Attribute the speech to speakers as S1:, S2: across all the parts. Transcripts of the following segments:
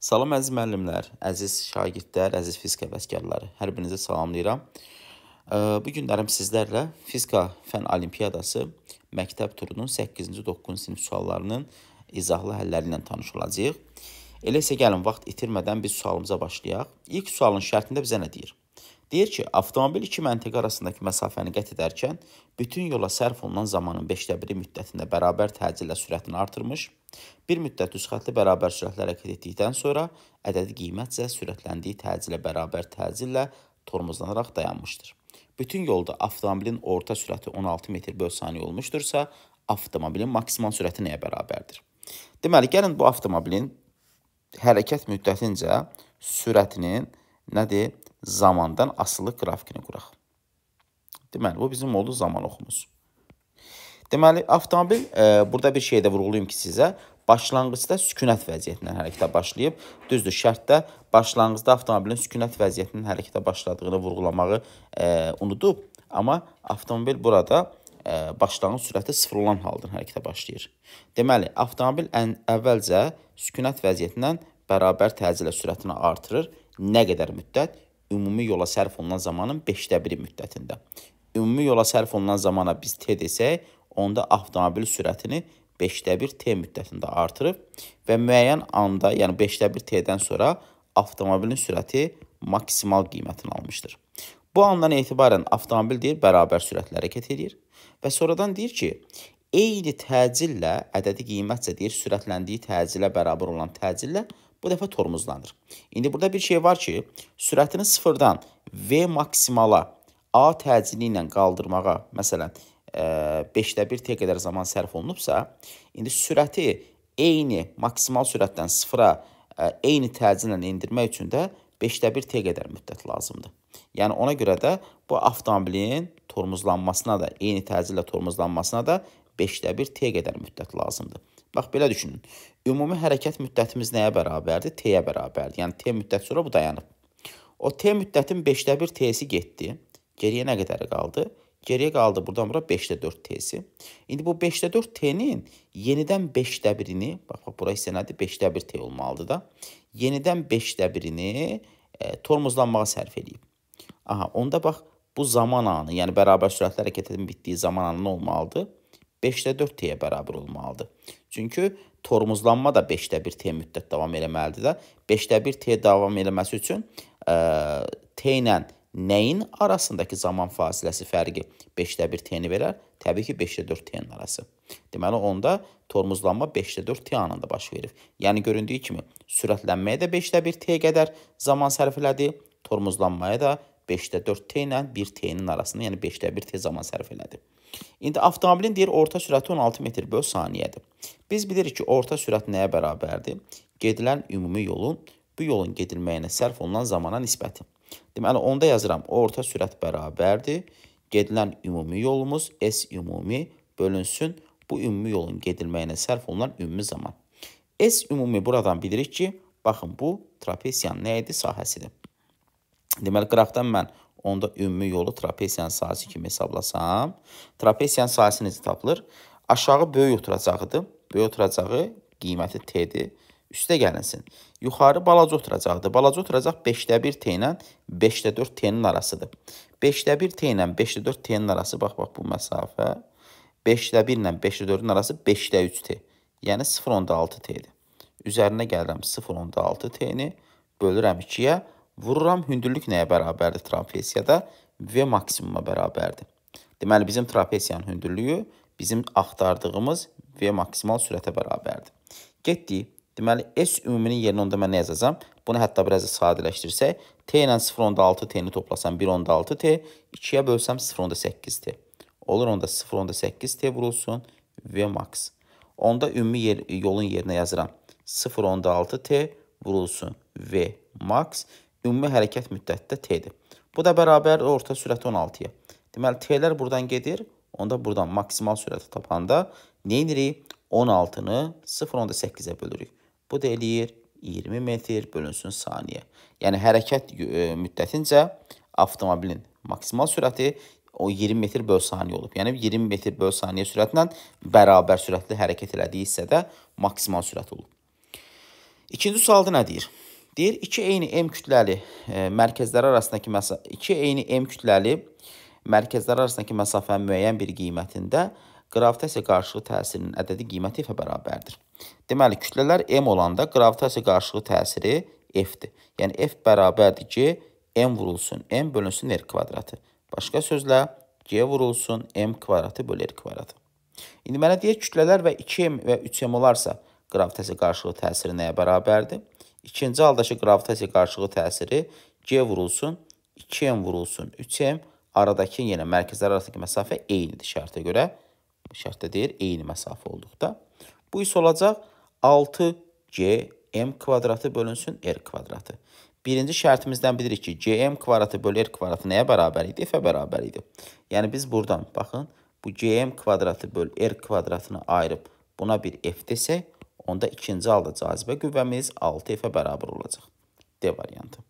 S1: Salam əziz müəllimlər, əziz şagirdlər, əziz fizika həvəskarları. Hər birinizi salamlayıram. Bu günlərim sizlərlə fizika fən olimpiadası məktəb turunun 8-ci 9-cu sinif suallarının izahlı həlləri ilə tanış olacağıq. Elə isə gəlin vaxt itirmədən biz sualımıza başlayaq. İlk sualın şərtində bizə nə deyir? Deyir ki, avtomobil iki məntəqə arasındakı məsafəni qət edərkən bütün yola sərf olunan zamanın 5də 1-i müddətində bərabər təcillə sürətini artırmış, bir müddət üst xətli bərabər sürətlə hərəkət etdikdən sonra ədədi qiymət isə sürətləndiyi təcillə bərabər təcillə tormozlanaraq dayanmışdır. Bütün yolda avtomobilin orta sürəti 16 metr/saniyə olmuşdursa, avtomobilin maksimal sürəti nəyə bərabərdir? Deməli, gəlin bu avtomobilin hərəkət müddətincə sürətinin nədir? zamandan asılı qrafikini quraq. Deməli, bu bizim oldu zaman oxumuz. Deməli, avtomobil e, burada bir şey də vurğulayım ki, sizə başlanğıcda sükunət vəziyyətindən hərəkətə başlayıb, düzdür, şərtdə başlanğıcda avtomobilin sükunət vəziyyətinin hərəkətə başladığını vurğulamağı e, unudub, amma avtomobil burada e, başlanğıc sürəti sıfır olan halda hərəkətə başlayır. Deməli, avtomobil ən əvvəlcə sükunət vəziyyətindən bərabər təzyiqlə sürətini artırır. Nə qədər müddət? ümumi yola sərf olunan zamanın 5də 1 müddətində. Ümumi yola sərf olunan zamana biz T desək, onda avtomobil sürətini 5də 1 T müddətində artırıb və müəyyən anda, yəni 5də 1 T-dən sonra avtomobilin sürəti maksimal qiymətini almışdır. Bu andan etibarən avtomobil deyir, bərabər sürətlə hərəkət edir və sonradan deyir ki, eyni təcillə, ədədi qiymətcə deyir, sürətləndiyi təcillə bərabər olan təcillə bu dəfə tormozlanır. İndi burada bir şey var ki, sürətini sıfırdan V maksimala A təcili ilə qaldırmağa, məsələn, 5-də e, 1 T qədər zaman sərf olunubsa, indi sürəti eyni maksimal sürətdən sıfıra e, eyni təcili ilə endirmək üçün də 5-də 1 T qədər müddət lazımdır. Yəni ona görə də bu avtomobilin tormozlanmasına da, eyni təcillə tormozlanmasına da 5-də 1 T qədər müddət lazımdır. Bax belə düşünün. Ümumi hərəkət müddətimiz nəyə bərabərdir? T-yə bərabərdir. Yəni T müddət sonra bu dayanıb. O T müddətin 5də 1 T-si getdi. Geriyə nə qədəri qaldı? Geriyə qaldı burdan bura 5də 4 T-si. İndi bu 5də 4 T-nin yenidən 5də 1-ini, bax bax bura isə nədir? 5də 1 T olmalıdır da. Yenidən 5də 1-ini e, tormozlanmağa sərf edib. Aha, onda bax bu zaman anı, yəni bərabər sürətlə hərəkət edin bitdiyi zaman anı nə olmalıdır? 5də 4 T-yə bərabər olmalıdır. Çünki tormozlanma da 5də 1 T müddət davam eləməlidir də. 5də 1 T davam eləməsi üçün ə, e, T ilə nəyin arasındakı zaman fasiləsi fərqi 5də 1 T-ni verər? Təbii ki, 5də 4 T-nin arası. Deməli, onda tormuzlanma 5də 4 T anında baş verir. Yəni, göründüyü kimi, sürətlənməyə də 5də 1 T qədər zaman sərf elədi, tormuzlanmaya da 5də 4 T ilə 1 T-nin arasında, yəni 5də 1 T zaman sərf elədi. İndi avtomobilin deyir orta sürəti 16 metr böl saniyədir. Biz bilirik ki, orta sürət nəyə bərabərdir? Gedilən ümumi yolun bu yolun gedilməyinə sərf olunan zamana nisbəti. Deməli, onda yazıram, orta sürət bərabərdir. Gedilən ümumi yolumuz S ümumi bölünsün. Bu ümumi yolun gedilməyinə sərf olunan ümumi zaman. S ümumi buradan bilirik ki, baxın, bu trapesiyanın nə idi? Sahəsidir. Deməli, qrafdan mən onda ümumi yolu trapesiyanın sahəsi kimi hesablasam, trapesiyanın sahəsi necə tapılır? Aşağı böyük oturacaqdır. Böyük oturacağı qiyməti T-dir. Üstə gəlinsin. Yuxarı balaca oturacaqdır. Balaca oturacaq 5-də 1 T ilə 5-də 4 T-nin arasıdır. 5-də 1 T ilə 5-də 4 T-nin arası, bax, bax bu məsafə. 5-də 1 ilə 5-də 4-ün arası 5-də 3 T. Yəni 0.6 T-dir. Üzərinə gəlirəm 0.6 T-ni, bölürəm 2-yə, Vururam hündürlük nəyə bərabərdir trapesiyada? V maksimuma bərabərdir. Deməli, bizim trapesiyanın hündürlüyü bizim axtardığımız V maksimal sürətə bərabərdir. Getdik. Deməli, S ümuminin yerinə onda mən nə yazacam? Bunu hətta biraz da sadələşdirsək, T ilə 0.6 T-ni toplasam 1.6 T, 2-yə bölsəm 0.8 T. Olur onda 0.8 T vurulsun V max. Onda ümumi yer, yolun yerinə yazıram 0.6 T vurulsun V max ümumi hərəkət müddəti də t-dir. Bu da bərabər orta sürəti 16-ya. Deməli t-lər buradan gedir, onda buradan maksimal sürəti tapanda nə edirik? 16-nı 0.8-ə bölürük. Bu da eləyir 20 metr bölünsün saniyə. Yəni hərəkət e, müddətincə avtomobilin maksimal sürəti o 20 metr böl saniyə olub. Yəni 20 metr böl saniyə sürətlə bərabər sürətli hərəkət elədiyi hissədə maksimal sürət olub. İkinci sualda nə deyir? Deyir iki eyni M kütləli e, mərkəzləri arasındakı məsafə iki eyni M kütləli mərkəzlər arasındakı məsafənin müəyyən bir qiymətində qravitasiya qarşılığı təsirinin ədədi qiyməti f-ə bərabərdir. Deməli, kütlələr M olanda qravitasiya qarşılığı təsiri f-dir. Yəni f bərabərdir ki, m vurulsun, m bölünsün r kvadratı. Başqa sözlə g vurulsun, m kvadratı bölü r kvadratı. İndi mənə deyək kütlələr və 2m və 3m olarsa qravitasiya qarşılığı təsiri nəyə bərabərdir? İkinci haldakı qravitasiya qarşılığı təsiri G vurulsun, 2M vurulsun, 3M aradakı yenə mərkəzlər arasındakı məsafə eynidir şərtə görə. Şərtdə deyir, eyni məsafə olduqda. Bu isə olacaq 6GM kvadratı bölünsün R kvadratı. Birinci şərtimizdən bilirik ki, GM kvadratı bölü R kvadratı nəyə bərabər idi? F-ə bərabər idi. Yəni biz buradan, baxın, bu GM kvadratı bölü R kvadratını ayırıb buna bir F desək, Onda ikinci halda cazibə qüvvəmiz 6F-ə bərabər olacaq. D variantı.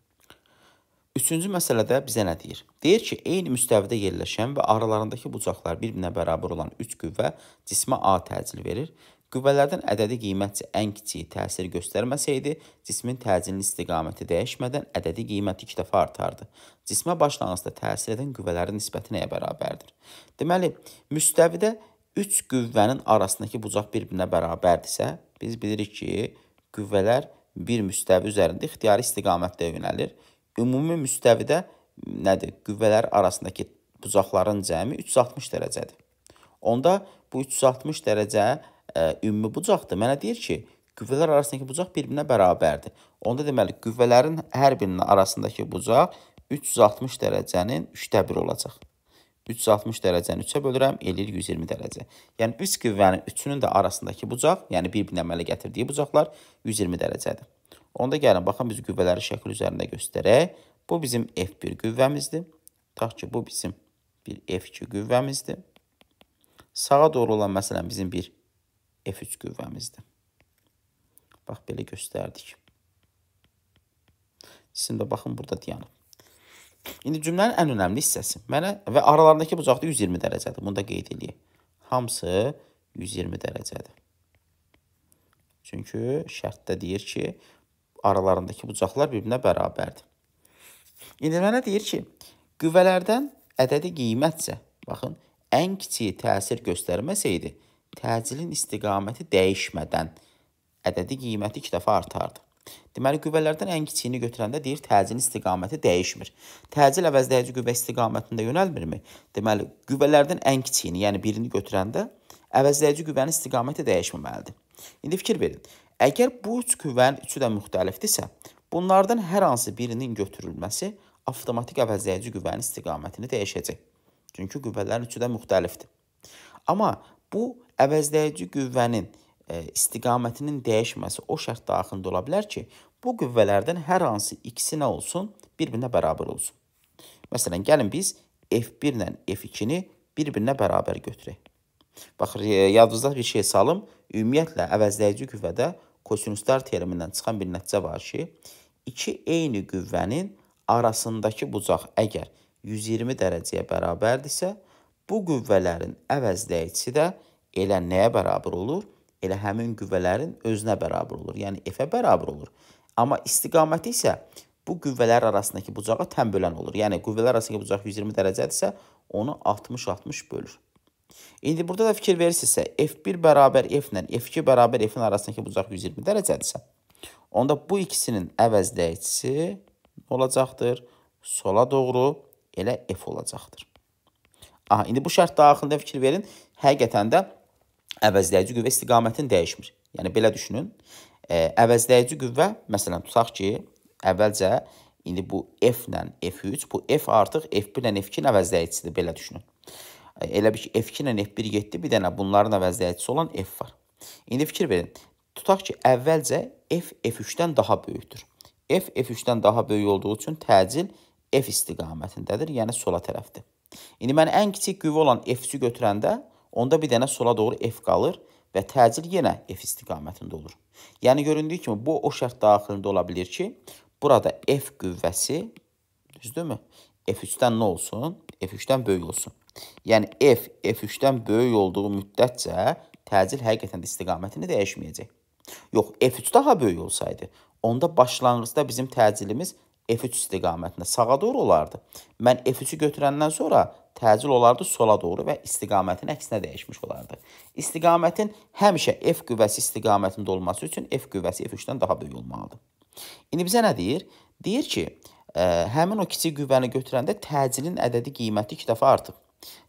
S1: Üçüncü məsələdə bizə nə deyir? Deyir ki, eyni müstəvidə yerləşən və aralarındakı bucaqlar bir-birinə bərabər olan 3 qüvvə cismə A təcil verir. Qüvvələrdən ədədi qiymətçi ən kiçiyi təsir göstərməsəydi, cismin təcilinin istiqaməti dəyişmədən ədədi qiyməti 2 dəfə artardı. Cismə başlanğıcda təsir edən qüvvələrin nisbəti nəyə bərabərdir? Deməli, müstəvidə 3 qüvvənin arasındakı bucaq bir-birinə bərabərdirsə, biz bilirik ki, qüvvələr bir müstəvi üzərində ixtiyari istiqamətdə yönəlir. Ümumi müstəvidə nədir? Qüvvələr arasındakı bucaqların cəmi 360 dərəcədir. Onda bu 360 dərəcə ə, e, ümumi bucaqdır. Mənə deyir ki, qüvvələr arasındakı bucaq bir-birinə bərabərdir. Onda deməli, qüvvələrin hər birinin arasındakı bucaq 360 dərəcənin 3də 1 olacaq. 360 dərəcəni 3-ə bölürəm, eləyir 120 dərəcə. Yəni, 3 üç qüvvənin 3-ünün də arasındakı bucaq, yəni bir-birinə əmələ gətirdiyi bucaqlar 120 dərəcədir. Onda gəlin, baxın, biz qüvvələri şəkil üzərində göstərək. Bu bizim F1 qüvvəmizdir. Tutaq ki, bu bizim bir F2 qüvvəmizdir. Sağa doğru olan, məsələn, bizim bir F3 qüvvəmizdir. Bax, belə göstərdik. Cisimdə baxın, burada dayanıb. İndi cümlənin ən önəmli hissəsi. Mənə və aralarındakı bucaqda 120 dərəcədir. Bunu da qeyd edeyim. Hamısı 120 dərəcədir. Çünki şərtdə deyir ki, aralarındakı bucaqlar bir-birinə bərabərdir. İndi mənə deyir ki, qüvvələrdən ədədi qiymətsə, baxın, ən kiçiyi təsir göstərməsəydi, təcilin istiqaməti dəyişmədən ədədi qiyməti iki dəfə artardı. Deməli qüvvələrdən ən kiçiyini götürəndə deyir təcilin istiqaməti dəyişmir. Təcil əvəzləyici qüvvə istiqamətində yönəlmirmi? Deməli qüvvələrdən ən kiçiyini, yəni birini götürəndə əvəzləyici qüvvənin istiqaməti dəyişməməlidir. İndi fikir verin. Əgər bu üç qüvvənin üçü də müxtəlifdirsə, bunlardan hər hansı birinin götürülməsi avtomatik əvəzləyici qüvvənin istiqamətini dəyişəcək. Çünki qüvvələrin üçü də müxtəlifdir. Amma bu əvəzləyici qüvvənin E, istiqamətinin dəyişməsi o şərt daxilində ola bilər ki, bu qüvvələrdən hər hansı ikisi nə olsun, bir-birinə bərabər olsun. Məsələn, gəlin biz F1 ilə F2-ni bir-birinə bərabər götürək. Bax, e, yadınızda bir şey salım. Ümumiyyətlə, əvəzləyici qüvvədə kosinuslar terimindən çıxan bir nəticə var ki, iki eyni qüvvənin arasındakı bucaq əgər 120 dərəcəyə bərabərdirsə, bu qüvvələrin əvəzləyicisi də elə nəyə bərabər olur? elə həmin qüvvələrin özünə bərabər olur. Yəni F-ə bərabər olur. Amma istiqaməti isə bu qüvvələr arasındakı bucağa tən bölən olur. Yəni qüvvələr arasındakı bucaq 120 dərəcədirsə, onu 60-60 bölür. İndi burada da fikir verirsinizsə, F1 bərabər F ilə F2 bərabər F-in arasındakı bucaq 120 dərəcədirsə, onda bu ikisinin əvəzləyicisi olacaqdır. Sola doğru elə F olacaqdır. Aha, indi bu şərt daxilində fikir verin. Həqiqətən də əvəzləyici qüvvə istiqamətini dəyişmir. Yəni belə düşünün. Ə, e, əvəzləyici qüvvə məsələn tutaq ki, əvvəlcə indi bu F ilə F3, bu F artıq F1 ilə F2-nin əvəzləyicisidir belə düşünün. E, elə bir ki F2 ilə F1 getdi, bir dənə bunların əvəzləyicisi olan F var. İndi fikir verin. Tutaq ki, əvvəlcə F F3-dən daha böyükdür. F F3-dən daha böyük olduğu üçün təcil F istiqamətindədir, yəni sola tərəfdir. İndi mən ən kiçik qüvvə olan F3-ü götürəndə Onda bir dənə sola doğru F qalır və təcil yenə F istiqamətində olur. Yəni, göründüyü kimi, bu o şərt daxilində ola bilir ki, burada F qüvvəsi, düzdürmü? F3-dən nə olsun? F3-dən böyük olsun. Yəni, F, F3-dən böyük olduğu müddətcə təcil həqiqətən də istiqamətini dəyişməyəcək. Yox, F3 daha böyük olsaydı, onda başlanğıcda bizim təcilimiz F3 istiqamətində sağa doğru olardı. Mən F3-ü götürəndən sonra təcil olardı sola doğru və istiqamətin əksinə dəyişmiş olardı. İstiqamətin həmişə F qüvvəsi istiqamətində olması üçün F qüvvəsi F3-dən daha böyük olmalıdır. İndi bizə nə deyir? Deyir ki, ə, e, həmin o kiçik qüvvəni götürəndə təcilin ədədi qiyməti 2 dəfə artıb.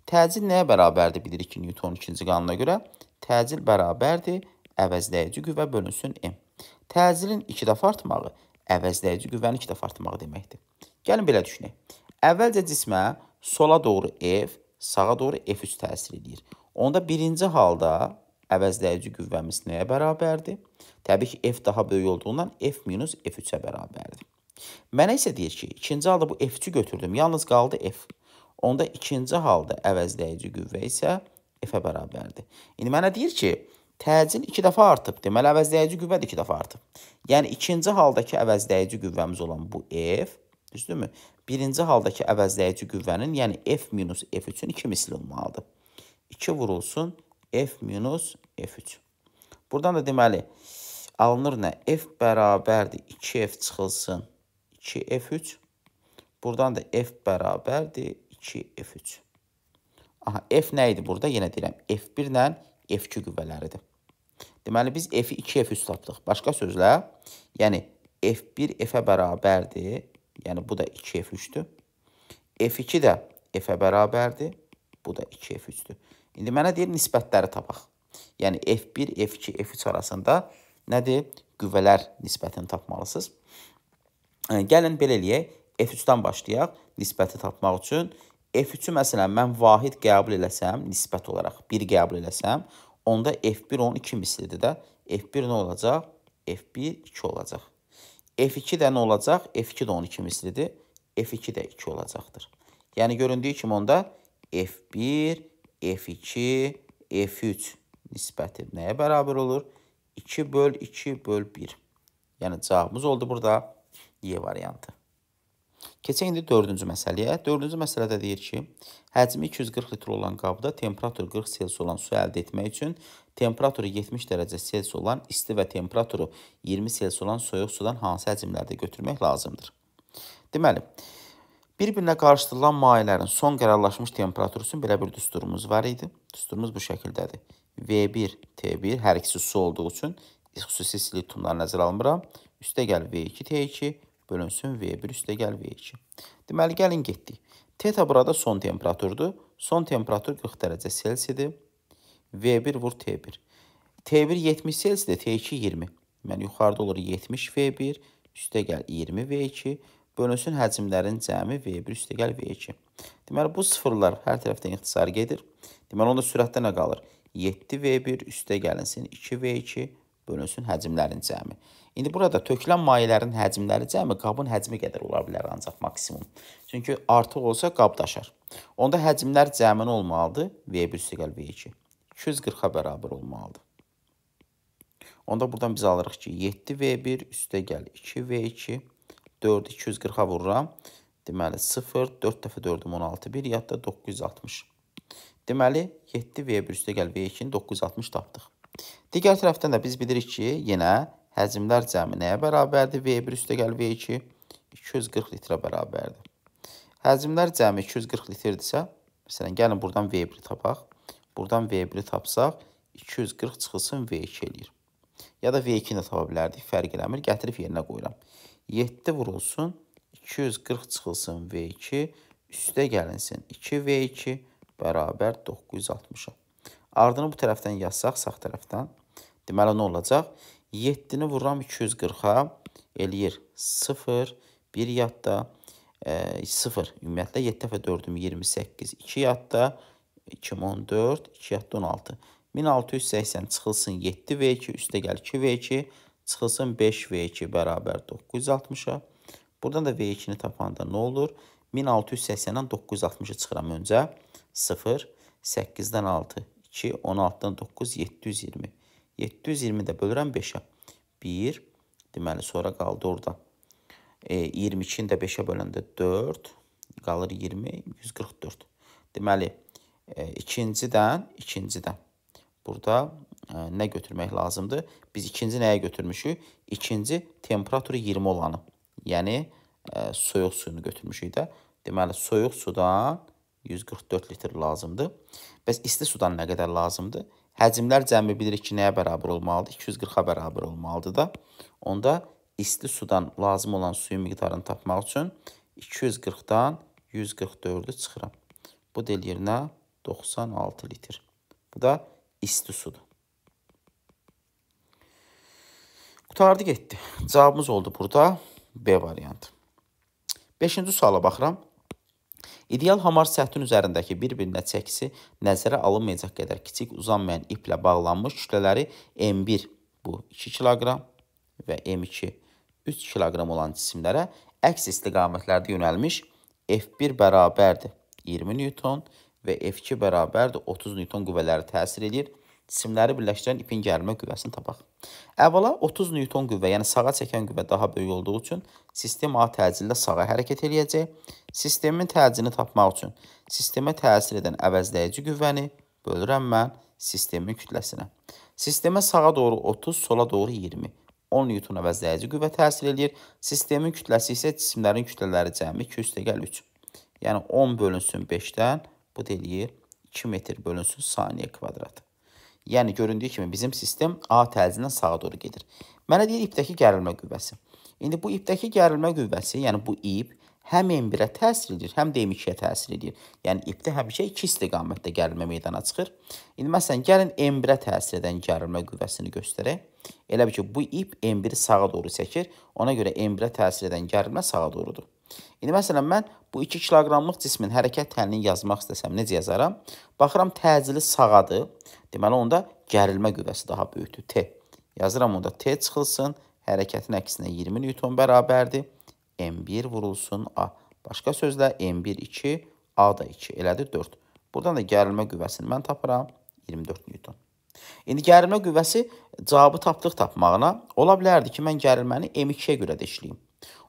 S1: Təcil nəyə bərabərdir bilirik ki, Newton ikinci qanuna görə? Təcil bərabərdir əvəzləyici qüvvə bölünsün M. Təcilin 2 dəfə artmağı əvəzləyici qüvvənin 2 dəfə artmağı deməkdir. Gəlin belə düşünək. Əvvəlcə cismə sola doğru F, sağa doğru F3 təsir edir. Onda birinci halda əvəzləyici qüvvəmiz nəyə bərabərdir? Təbii ki, F daha böyük olduğundan F minus F3-ə bərabərdir. Mənə isə deyir ki, ikinci halda bu F3-ü götürdüm, yalnız qaldı F. Onda ikinci halda əvəzləyici qüvvə isə F-ə bərabərdir. İndi mənə deyir ki, təcil 2 dəfə artıb. Deməli əvəzləyici qüvvə də 2 dəfə artıb. Yəni ikinci haldakı əvəzləyici qüvvəmiz olan bu F Düzdürmü? Birinci haldakı əvəzləyici qüvvənin, yəni F minus F üçün 2 misli olmalıdır. 2 vurulsun F minus F3. Buradan da deməli, alınır nə? F bərabərdir 2F çıxılsın 2F3. Buradan da F bərabərdir 2F3. Aha, F nə idi burada? Yenə deyirəm, F1 ilə F2 qüvvələridir. Deməli, biz F-i 2F3 tapdıq. Başqa sözlə, yəni F1 F-ə bərabərdir, Yəni bu da 2F3-dür. F2 də F-ə bərabərdir. Bu da 2F3-dür. İndi mənə deyir, nisbətləri tapaq. Yəni F1, F2, F3 arasında nədir? Qüvvələr nisbətini tapmalısınız. Gəlin belə eləyək. F3-dən başlayaq nisbəti tapmaq üçün. F3-ü məsələn mən vahid qəbul eləsəm, nisbət olaraq 1 qəbul eləsəm, onda F1 onun 2 mislidir də. F1 nə olacaq? F1 2 olacaq. F2 də nə olacaq? F2 də 12 mislidir. F2 də 2 olacaqdır. Yəni, göründüyü kimi onda F1, F2, F3 nisbəti nəyə bərabər olur? 2 böl 2 böl 1. Yəni, cavabımız oldu burada Y variantı. Keçək indi 4-cü məsələyə. 4-cü məsələdə deyir ki, həcmi 240 litr olan qabda temperatur 40 selsi olan su əldə etmək üçün temperaturu 70 dərəcə selsi olan isti və temperaturu 20 selsi olan soyuq sudan hansı həcmlərdə götürmək lazımdır? Deməli, bir-birinə qarışdırılan mayələrin son qərarlaşmış temperaturu üçün belə bir düsturumuz var idi. Düsturumuz bu şəkildədir. V1, T1 hər ikisi su olduğu üçün xüsusi silik tutumları nəzərə almıram. Üstə gəl V2, T2, bölünsün V1 üstə gəl V2. Deməli, gəlin getdik. Teta burada son temperaturdur. Son temperatur 40 dərəcə Selsidir. V1 vur T1. T1 70 Selsidir, T2 20. Deməli, yuxarıda olur 70 V1 üstə gəl 20 V2. Bölünsün həcmlərin cəmi V1 üstə gəl V2. Deməli, bu sıfırlar hər tərəfdən ixtisar gedir. Deməli, onda sürətdə nə qalır? 7 V1 üstə gəlinsin 2 V2 bölünsün həcmlərin cəmi. İndi burada tökülən mayələrin həcmləri cəmi qabın həcmi qədər ola bilər ancaq maksimum. Çünki artıq olsa qab daşar. Onda həcmlər cəmi olmalıdır V1 üstəqəl V2. 240-a bərabər olmalıdır. Onda buradan biz alırıq ki, 7V1 üstəqəl 2V2, 4 240-a vururam. Deməli 0, 4 dəfə 4-üm 16, 1, yadda 960. Deməli 7V1 üstəqəl V2-ni 960 tapdıq. Digər tərəfdən də biz bilirik ki, yenə Həcmlər cəmi nəyə bərabərdir? V1 üstəgəl V2 240 litrə bərabərdir. Həcmlər cəmi 240 litrdirsə, məsələn, gəlin buradan V1-i tapaq. Buradan V1-i tapsaq, 240 çıxılsın V2 eləyir. Ya da V2-ni də tapa bilərdik, fərq eləmir. Gətirib yerinə qoyuram. 7 vurulsun, 240 çıxılsın V2, üstə gəlinsin 2V2 bərabər 960-a. Ardını bu tərəfdən yazsaq, sağ tərəfdən. Deməli, nə olacaq? 7-ni vururam 240-a, eləyir 0, 1 yadda, 0, e, ümumiyyətlə 7 dəfə 4-üm 28, 2 yadda, 2014, 2 yadda 16. 1680 çıxılsın 7V2, üstə gəl 2V2, çıxılsın 5V2 bərabər 960-a. Buradan da V2-ni tapanda nə olur? 1680-dən 960-ı çıxıram öncə, 0, 8-dən 6, 2, 16-dan 9, 720. 720 də bölürəm 5-ə. 1, deməli sonra qaldı orada. E, 22-ni də 5-ə böləndə 4, qalır 20, 144. Deməli, e, ikincidən, ikincidən. Burada e, nə götürmək lazımdır? Biz ikinci nəyə götürmüşük? İkinci temperaturu 20 olanı. Yəni, e, soyuq suyunu götürmüşük də. Deməli, soyuq sudan 144 litr lazımdır. Bəs isti sudan nə qədər lazımdır? Həcmlər cəmi bilirik ki, nəyə bərabər olmalıdır? 240-a bərabər olmalıdır da. Onda isti sudan lazım olan suyun miqdarını tapmaq üçün 240-dan 144-ü çıxıram. Bu del yerinə 96 litr. Bu da isti sudur. Qutardı getdi. Cavabımız oldu burada B variantı. 5-ci suala baxıram. İdeal hamar səthinin üzərindəki bir-birinə çəkisi nəzərə alınmayacaq qədər kiçik uzanmayan iplə bağlanmış kütlələri M1 bu 2 kq və M2 3 kq olan cisimlərə əks istiqamətlərdə yönəlmiş F1 bərabərdir 20 N və F2 bərabərdir 30 N qüvvələri təsir edir cisimləri birləşdirən ipin gərilmə qüvvəsini tapaq. Əvvəla 30 Newton qüvvə, yəni sağa çəkən qüvvə daha böyük olduğu üçün sistem A təcildə sağa hərəkət eləyəcək. Sistemin təcilini tapmaq üçün sistemə təsir edən əvəzləyici qüvvəni bölürəm mən sistemin kütləsinə. Sistemə sağa doğru 30, sola doğru 20. 10 Newton əvəzləyici qüvvə təsir eləyir. Sistemin kütləsi isə cisimlərin kütlələri cəmi 200 dəqəl 3. Yəni 10 bölünsün 5-dən, bu deyir 2 metr bölünsün saniyə kvadrat. Yəni göründüyü kimi bizim sistem A tərzindən sağa doğru gedir. Mənə deyir ipdəki gərilmə qüvvəsi. İndi bu ipdəki gərilmə qüvvəsi, yəni bu ip həm M1-ə təsir edir, həm də M2-yə təsir edir. Yəni ipdə həmişə iki istiqamətdə gərilmə meydana çıxır. İndi məsələn, gəlin M1-ə təsir edən gərilmə qüvvəsini göstərək. Elə bil ki, bu ip M1-i sağa doğru çəkir. Ona görə M1-ə təsir edən gərilmə sağa doğrudur. İndi məsələn, mən bu 2 kiloqramlıq cismin hərəkət təhlilini yazmaq istəsəm necə yazaram? Baxıram, təcili sağadır. Deməli, onda gərilmə qüvvəsi daha böyükdür, T. Yazıram onda T çıxılsın, hərəkətin əksinə 20 Newton bərabərdir. M1 vurulsun A. Başqa sözlə M1 2, A da 2, elədir 4. Buradan da gərilmə qüvvəsini mən tapıram 24 Newton. İndi gərilmə qüvvəsi cavabı tapdıq tapmağına ola bilərdi ki, mən gərilməni M2-yə görə də işləyim.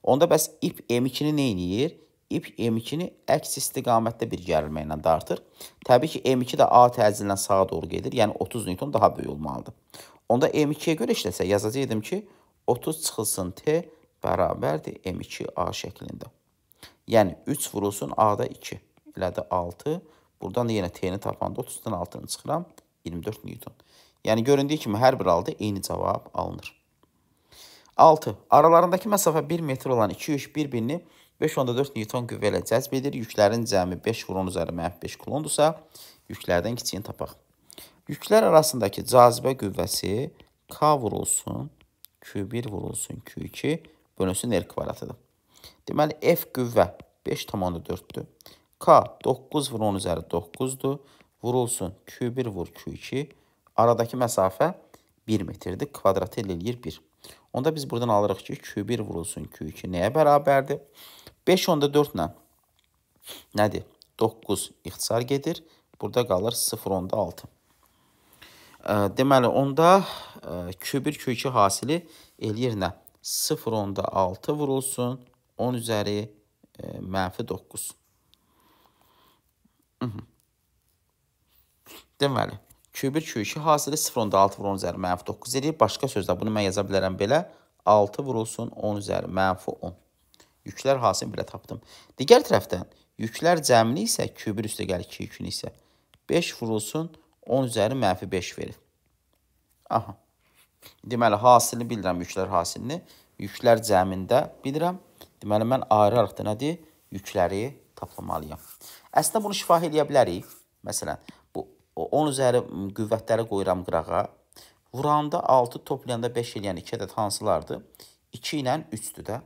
S1: Onda bəs ip M2-ni nə eləyir? İp M2-ni əks istiqamətdə bir gərilmə ilə dartır. Təbii ki, M2 də A təcilindən sağa doğru gedir, yəni 30 N daha böyük olmalıdır. Onda M2-yə görə işləsə yazacaqdım ki, 30 çıxılsın T bərabərdir M2A şəklində. Yəni 3 vurulsun A-da 2, elədi 6. Buradan da yenə T-ni tapanda 30-dan 6-nı çıxıram, 24 N. Yəni göründüyü kimi hər bir halda eyni cavab alınır. 6. Aralarındakı məsafə 1 metr olan iki yük bir-birini 5.4 Newton qüvvə ilə cəzb edir. Yüklərin cəmi 5 vurun üzəri mənfi 5 kilondursa, yüklərdən kiçiyini tapaq. Yüklər arasındakı cazibə qüvvəsi K vurulsun, Q1 vurulsun, Q2 bölünsün R kvadratıdır. Deməli, F qüvvə 5.4-dür. K 9 vurun üzəri 9-dur. Vurulsun, Q1 vur, Q2. Aradakı məsafə 1 metrdir. Kvadratı eləyir 1. Onda biz buradan alırıq ki, Q1 vurulsun Q2 nəyə bərabərdir? 5 onda 4 ilə nədir? 9 ixtisar gedir. Burada qalır 0 onda 6. Deməli, onda Q1, Q2 hasili eləyir nə? 0 onda 6 vurulsun, 10 üzəri mənfi 9. Deməli, Q1, Q2 hazırdır. 0.6 vurun üzəri mənfi 9 edir. Başqa sözlə bunu mən yaza bilərəm belə. 6 vurulsun 10 üzəri mənfi 10. Yüklər hasilini belə tapdım. Digər tərəfdən yüklər cəmini isə Q1 üstə gəlir 2 yükün isə 5 vurulsun 10 üzəri mənfi 5 verir. Aha. Deməli, hasilini bilirəm, yüklər hasilini. Yüklər cəmində bilirəm. Deməli, mən ayrı-ayrıqda nədir? Yükləri toplamalıyam. Əslində, bunu şifahi eləyə bilərik. Məsələn, 10 üzəri qüvvətləri qoyuram qırağa. Vuranda 6, toplayanda 5 eləyən 2 yəni ədəd hansılardır? 2 ilə 3-dür də.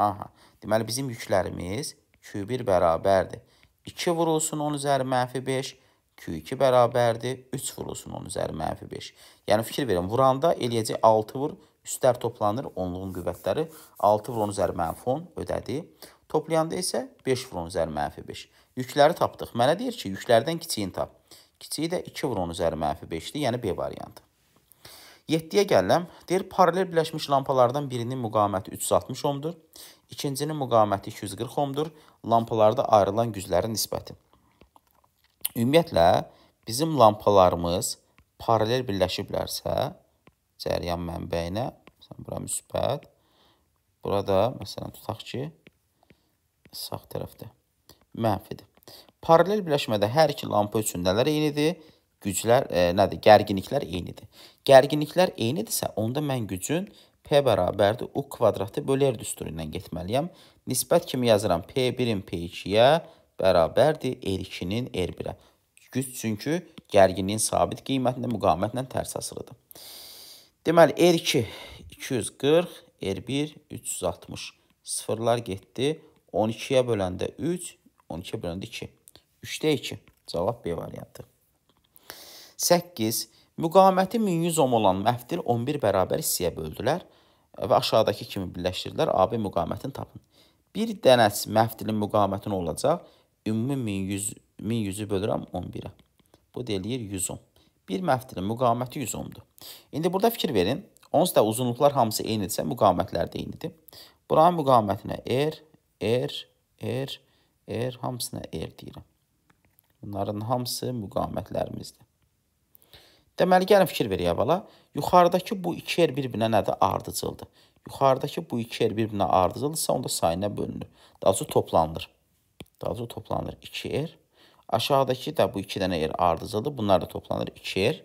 S1: Aha. Deməli, bizim yüklərimiz Q1 bərabərdir. 2 vurulsun 10 üzəri mənfi 5, Q2 bərabərdir, 3 vurulsun 10 üzəri mənfi 5. Yəni, fikir verin, vuranda eləyəcək 6 vur, üstlər toplanır, onluğun qüvvətləri 6 vur 10 üzəri mənfi 10 ödədi. Toplayanda isə 5 vur 10 üzəri mənfi 5. Yükləri tapdıq. Mənə deyir ki, yüklərdən kiçiyini tap kiçiyi də 2 vur 10 üzəri mənfi 5-dir, yəni B variantı. 7-yə gələm. Deyir, paralel birləşmiş lampalardan birinin müqaməti 360 ohmdur, ikincinin müqaməti 240 ohmdur, lampalarda ayrılan güclərin nisbəti. Ümumiyyətlə, bizim lampalarımız paralel birləşiblərsə, cəryan mənbəyinə, məsələn, bura müsbət, burada, məsələn, tutaq ki, sağ tərəfdə mənfidir. Paralel birləşmədə hər iki lampa üçün nələr eynidir? Güclər e, nədir? Gərginliklər eynidir. Gərginliklər eynidirsə, onda mən gücün P bərabərdir. U kvadratı bölər düsturu ilə getməliyəm. Nisbət kimi yazıram. P1-in P2-yə bərabərdir. R2-nin R1-ə. Güc çünki gərginliyin sabit qiymətində müqamətlə tərs asılıdır. Deməli, R2 240, R1 360. Sıfırlar getdi. 12-yə böləndə 3, 12-yə böləndə 2. 3-də 2. Cavab B variantı. 8. Müqaməti 1100 ohm olan məftil 11 bərabər hissəyə böldülər və aşağıdakı kimi birləşdirdilər. AB müqamətini tapın. Bir dənəs məftilin müqaməti nə olacaq? Ümumi 1100 1100-ü bölürəm 11-ə. Bu da eləyir 100 ohm. Bir məftilin müqaməti 100 ohmdur. İndi burada fikir verin. Ons da uzunluqlar hamısı eynidirsə, müqamətlər də eynidir. Buranın müqamətinə R, er, R, er, R, er, R hamısına R deyirəm. Bunların hamısı müqamətlərimizdir. Deməli, gəlin fikir verək əvvəla. Yuxarıdakı bu iki yer bir-birinə nədir? Ardıcıldır. Yuxarıdakı bu iki yer bir-birinə ardıcıldırsa, onda sayına bölünür. Daha doğrusu toplanılır. Daha doğrusu toplanılır 2 yer. Aşağıdakı da bu 2 dənə yer ardıcıldır. Bunlar da toplanır 2 yer.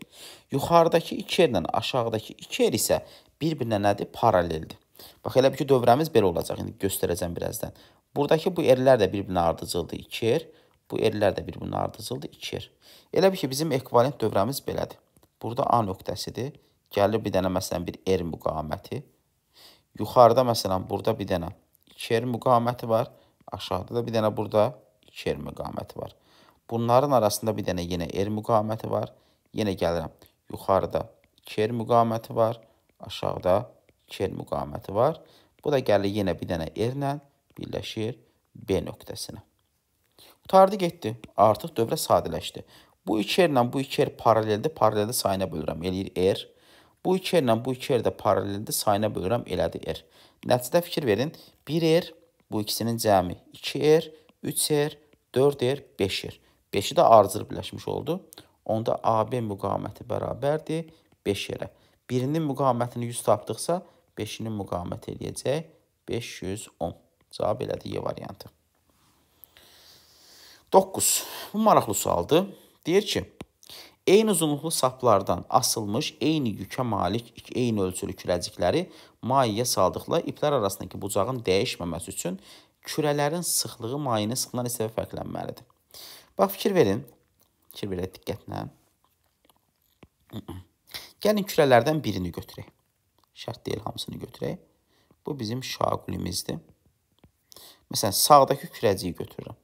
S1: Yuxarıdakı 2 yerlə aşağıdakı 2 yer isə bir-birinə nədir? Paraleldir. Bax, elə bir ki, dövrəmiz belə olacaq. İndi göstərəcəm birazdan. Buradakı bu yerlər də bir-birinə ardıcıldır 2 yer. Bu ellər də bir-birinə ardızıldı 2 el. Elə bir ki, bizim ekvivalent dövrəmiz belədir. Burada A nöqtəsidir. Gəlir bir dənə məsələn bir R müqaməti. Yuxarıda məsələn burada bir dənə 2 R müqaməti var. Aşağıda da bir dənə burada 2 R müqaməti var. Bunların arasında bir dənə yenə R müqaməti var. Yenə gəlirəm. Yuxarıda 2 R müqaməti var. Aşağıda 2 R müqaməti var. Bu da gəlir yenə bir dənə R ilə birləşir B nöqtəsinə. Qutardı getdi. Artıq dövrə sadələşdi. Bu 2 R-lə bu 2 R paraleldir. Paraleldə sayına bölürəm. Eləyir R. Bu 2 R-lə bu 2 R də paraleldir. Sayına bölürəm. Elədi R. Nəticədə fikir verin. 1 R bu ikisinin cəmi 2 R, 3 R, 4 R, 5 R. 5-i də ardır birləşmiş oldu. Onda AB müqaməti bərabərdir 5 R-ə. Birinin müqamətini 100 tapdıqsa, 5-inin müqaməti eləyəcək 510. Cavab elədi Y variantı. 9. Bu maraqlı sualdır. Deyir ki, eyni uzunluqlu saplardan asılmış eyni yükə malik iki eyni ölçülü kürəcikləri mayeyə saldıqla iplər arasındakı bucağın dəyişməməsi üçün kürələrin sıxlığı mayenin sıxlığından nisbətən fərqlənməlidir. Bax fikir verin. Fikir verək diqqətlə. Gəlin kürələrdən birini götürək. Şərt deyil hamısını götürək. Bu bizim şaqülimizdir. Məsələn, sağdakı kürəciyi götürürəm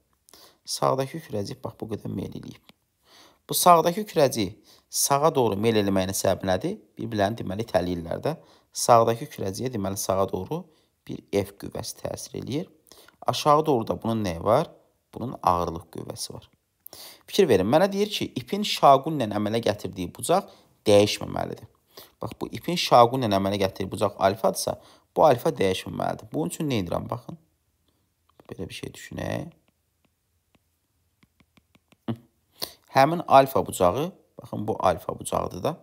S1: sağdakı kürəcik bax bu qədər meyl eləyib. Bu sağdakı kürəciyi sağa doğru meyl eləməyinin səbəbi nədir? Bir-birlərini deməli itələyirlər də. Sağdakı kürəciyə deməli sağa doğru bir F qüvvəsi təsir eləyir. Aşağı doğru da bunun nəyi var? Bunun ağırlıq qüvvəsi var. Fikir verin, mənə deyir ki, ipin şaqunla əmələ gətirdiyi bucaq dəyişməməlidir. Bax, bu ipin şaqunla əmələ gətirdiyi bucaq alfadırsa, bu alfa dəyişməməlidir. Bunun üçün nə edirəm, baxın. Belə bir şey düşünək. Həmin alfa bucağı, baxın bu alfa bucağıdır da.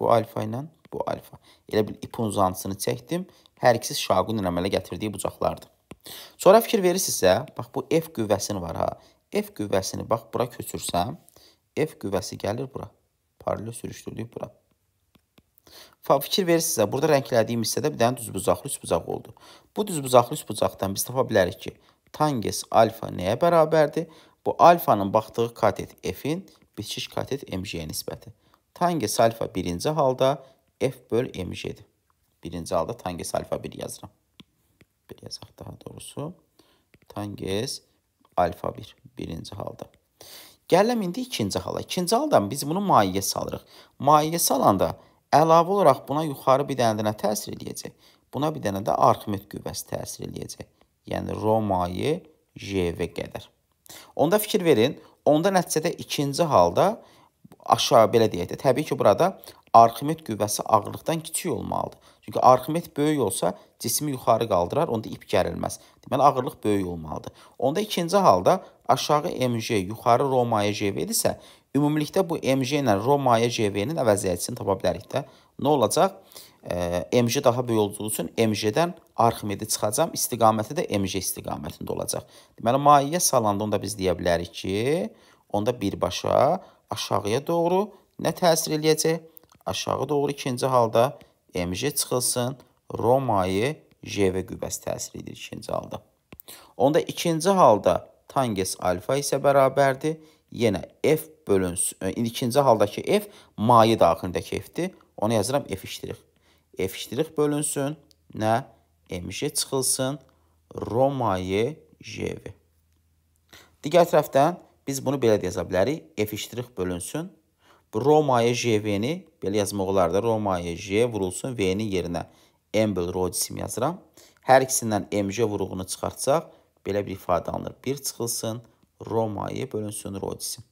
S1: Bu alfa ilə bu alfa. Elə bil ipin uzantısını çəkdim. Hər ikisi Şaqun əmələ gətirdiyi bucaqlardır. Sonra fikir verirsinizsə, bax bu F qüvvəsini var ha. F qüvvəsini bax bura köçürsəm, F qüvvəsi gəlir bura. Paralel sürüşdürdük bura. Fikir verirsinizsə, burada rənglədiyim hissədə bir dənə düz bucaqlı üst bucaq oldu. Bu düz bucaqlı üst bucaqdan biz tapa bilərik ki, tangens alfa nəyə bərabərdir? Bu alfanın baxdığı katet f-in bitişik katet mj-yə nisbəti. Tanges alfa birinci halda f böl mj-dir. Birinci halda tanges alfa 1 yazıram. 1 yazaq daha doğrusu. Tanges alfa 1 birinci halda. Gələm indi ikinci hala. İkinci haldan biz bunu maiyə salırıq. Maiyə salanda əlavə olaraq buna yuxarı bir dənə də nə təsir eləyəcək? Buna bir dənə də arximet qüvvəsi təsir eləyəcək. Yəni, rho mayi jv qədər. Onda fikir verin, onda nəticədə ikinci halda aşağı belə deyək də, təbii ki, burada Arximet qüvvəsi ağırlıqdan kiçik olmalıdır. Çünki Arximet böyük olsa cismi yuxarı qaldırar, onda ip gərilməz. Deməli ağırlıq böyük olmalıdır. Onda ikinci halda aşağı mj, yuxarı romaya jv idisə, ümumilikdə bu mj ilə romaya jv-nin əvəzləyicini tapa bilərik də. Nə olacaq? MJ daha böyük olduğu üçün MJ-dən Arximedi çıxacam, istiqaməti də MJ istiqamətində olacaq. Deməli, mayeyə salanda onda biz deyə bilərik ki, onda birbaşa aşağıya doğru nə təsir eləyəcək? Aşağı doğru ikinci halda MJ çıxılsın, Rho maye JV qüvvəsi təsir edir ikinci halda. Onda ikinci halda tangens alfa isə bərabərdir. Yenə F bölünsün, ikinci haldakı F maye daxilindəki F-dir. Onu yazıram F iştirik. F' bölünsün, nə? MJ çıxılsın, Romayı JV. Digər tərəfdən biz bunu belə də yaza bilərik. F' bölünsün, Romayı JV-ni belə yazmaq olar da, Romayı J vurulsun V-nin yerinə. M böl rho cisim yazıram. Hər ikisindən MJ vuruğunu çıxartsaq, belə bir ifadə alınır. 1 çıxılsın, Romayı bölünsün rho cisim.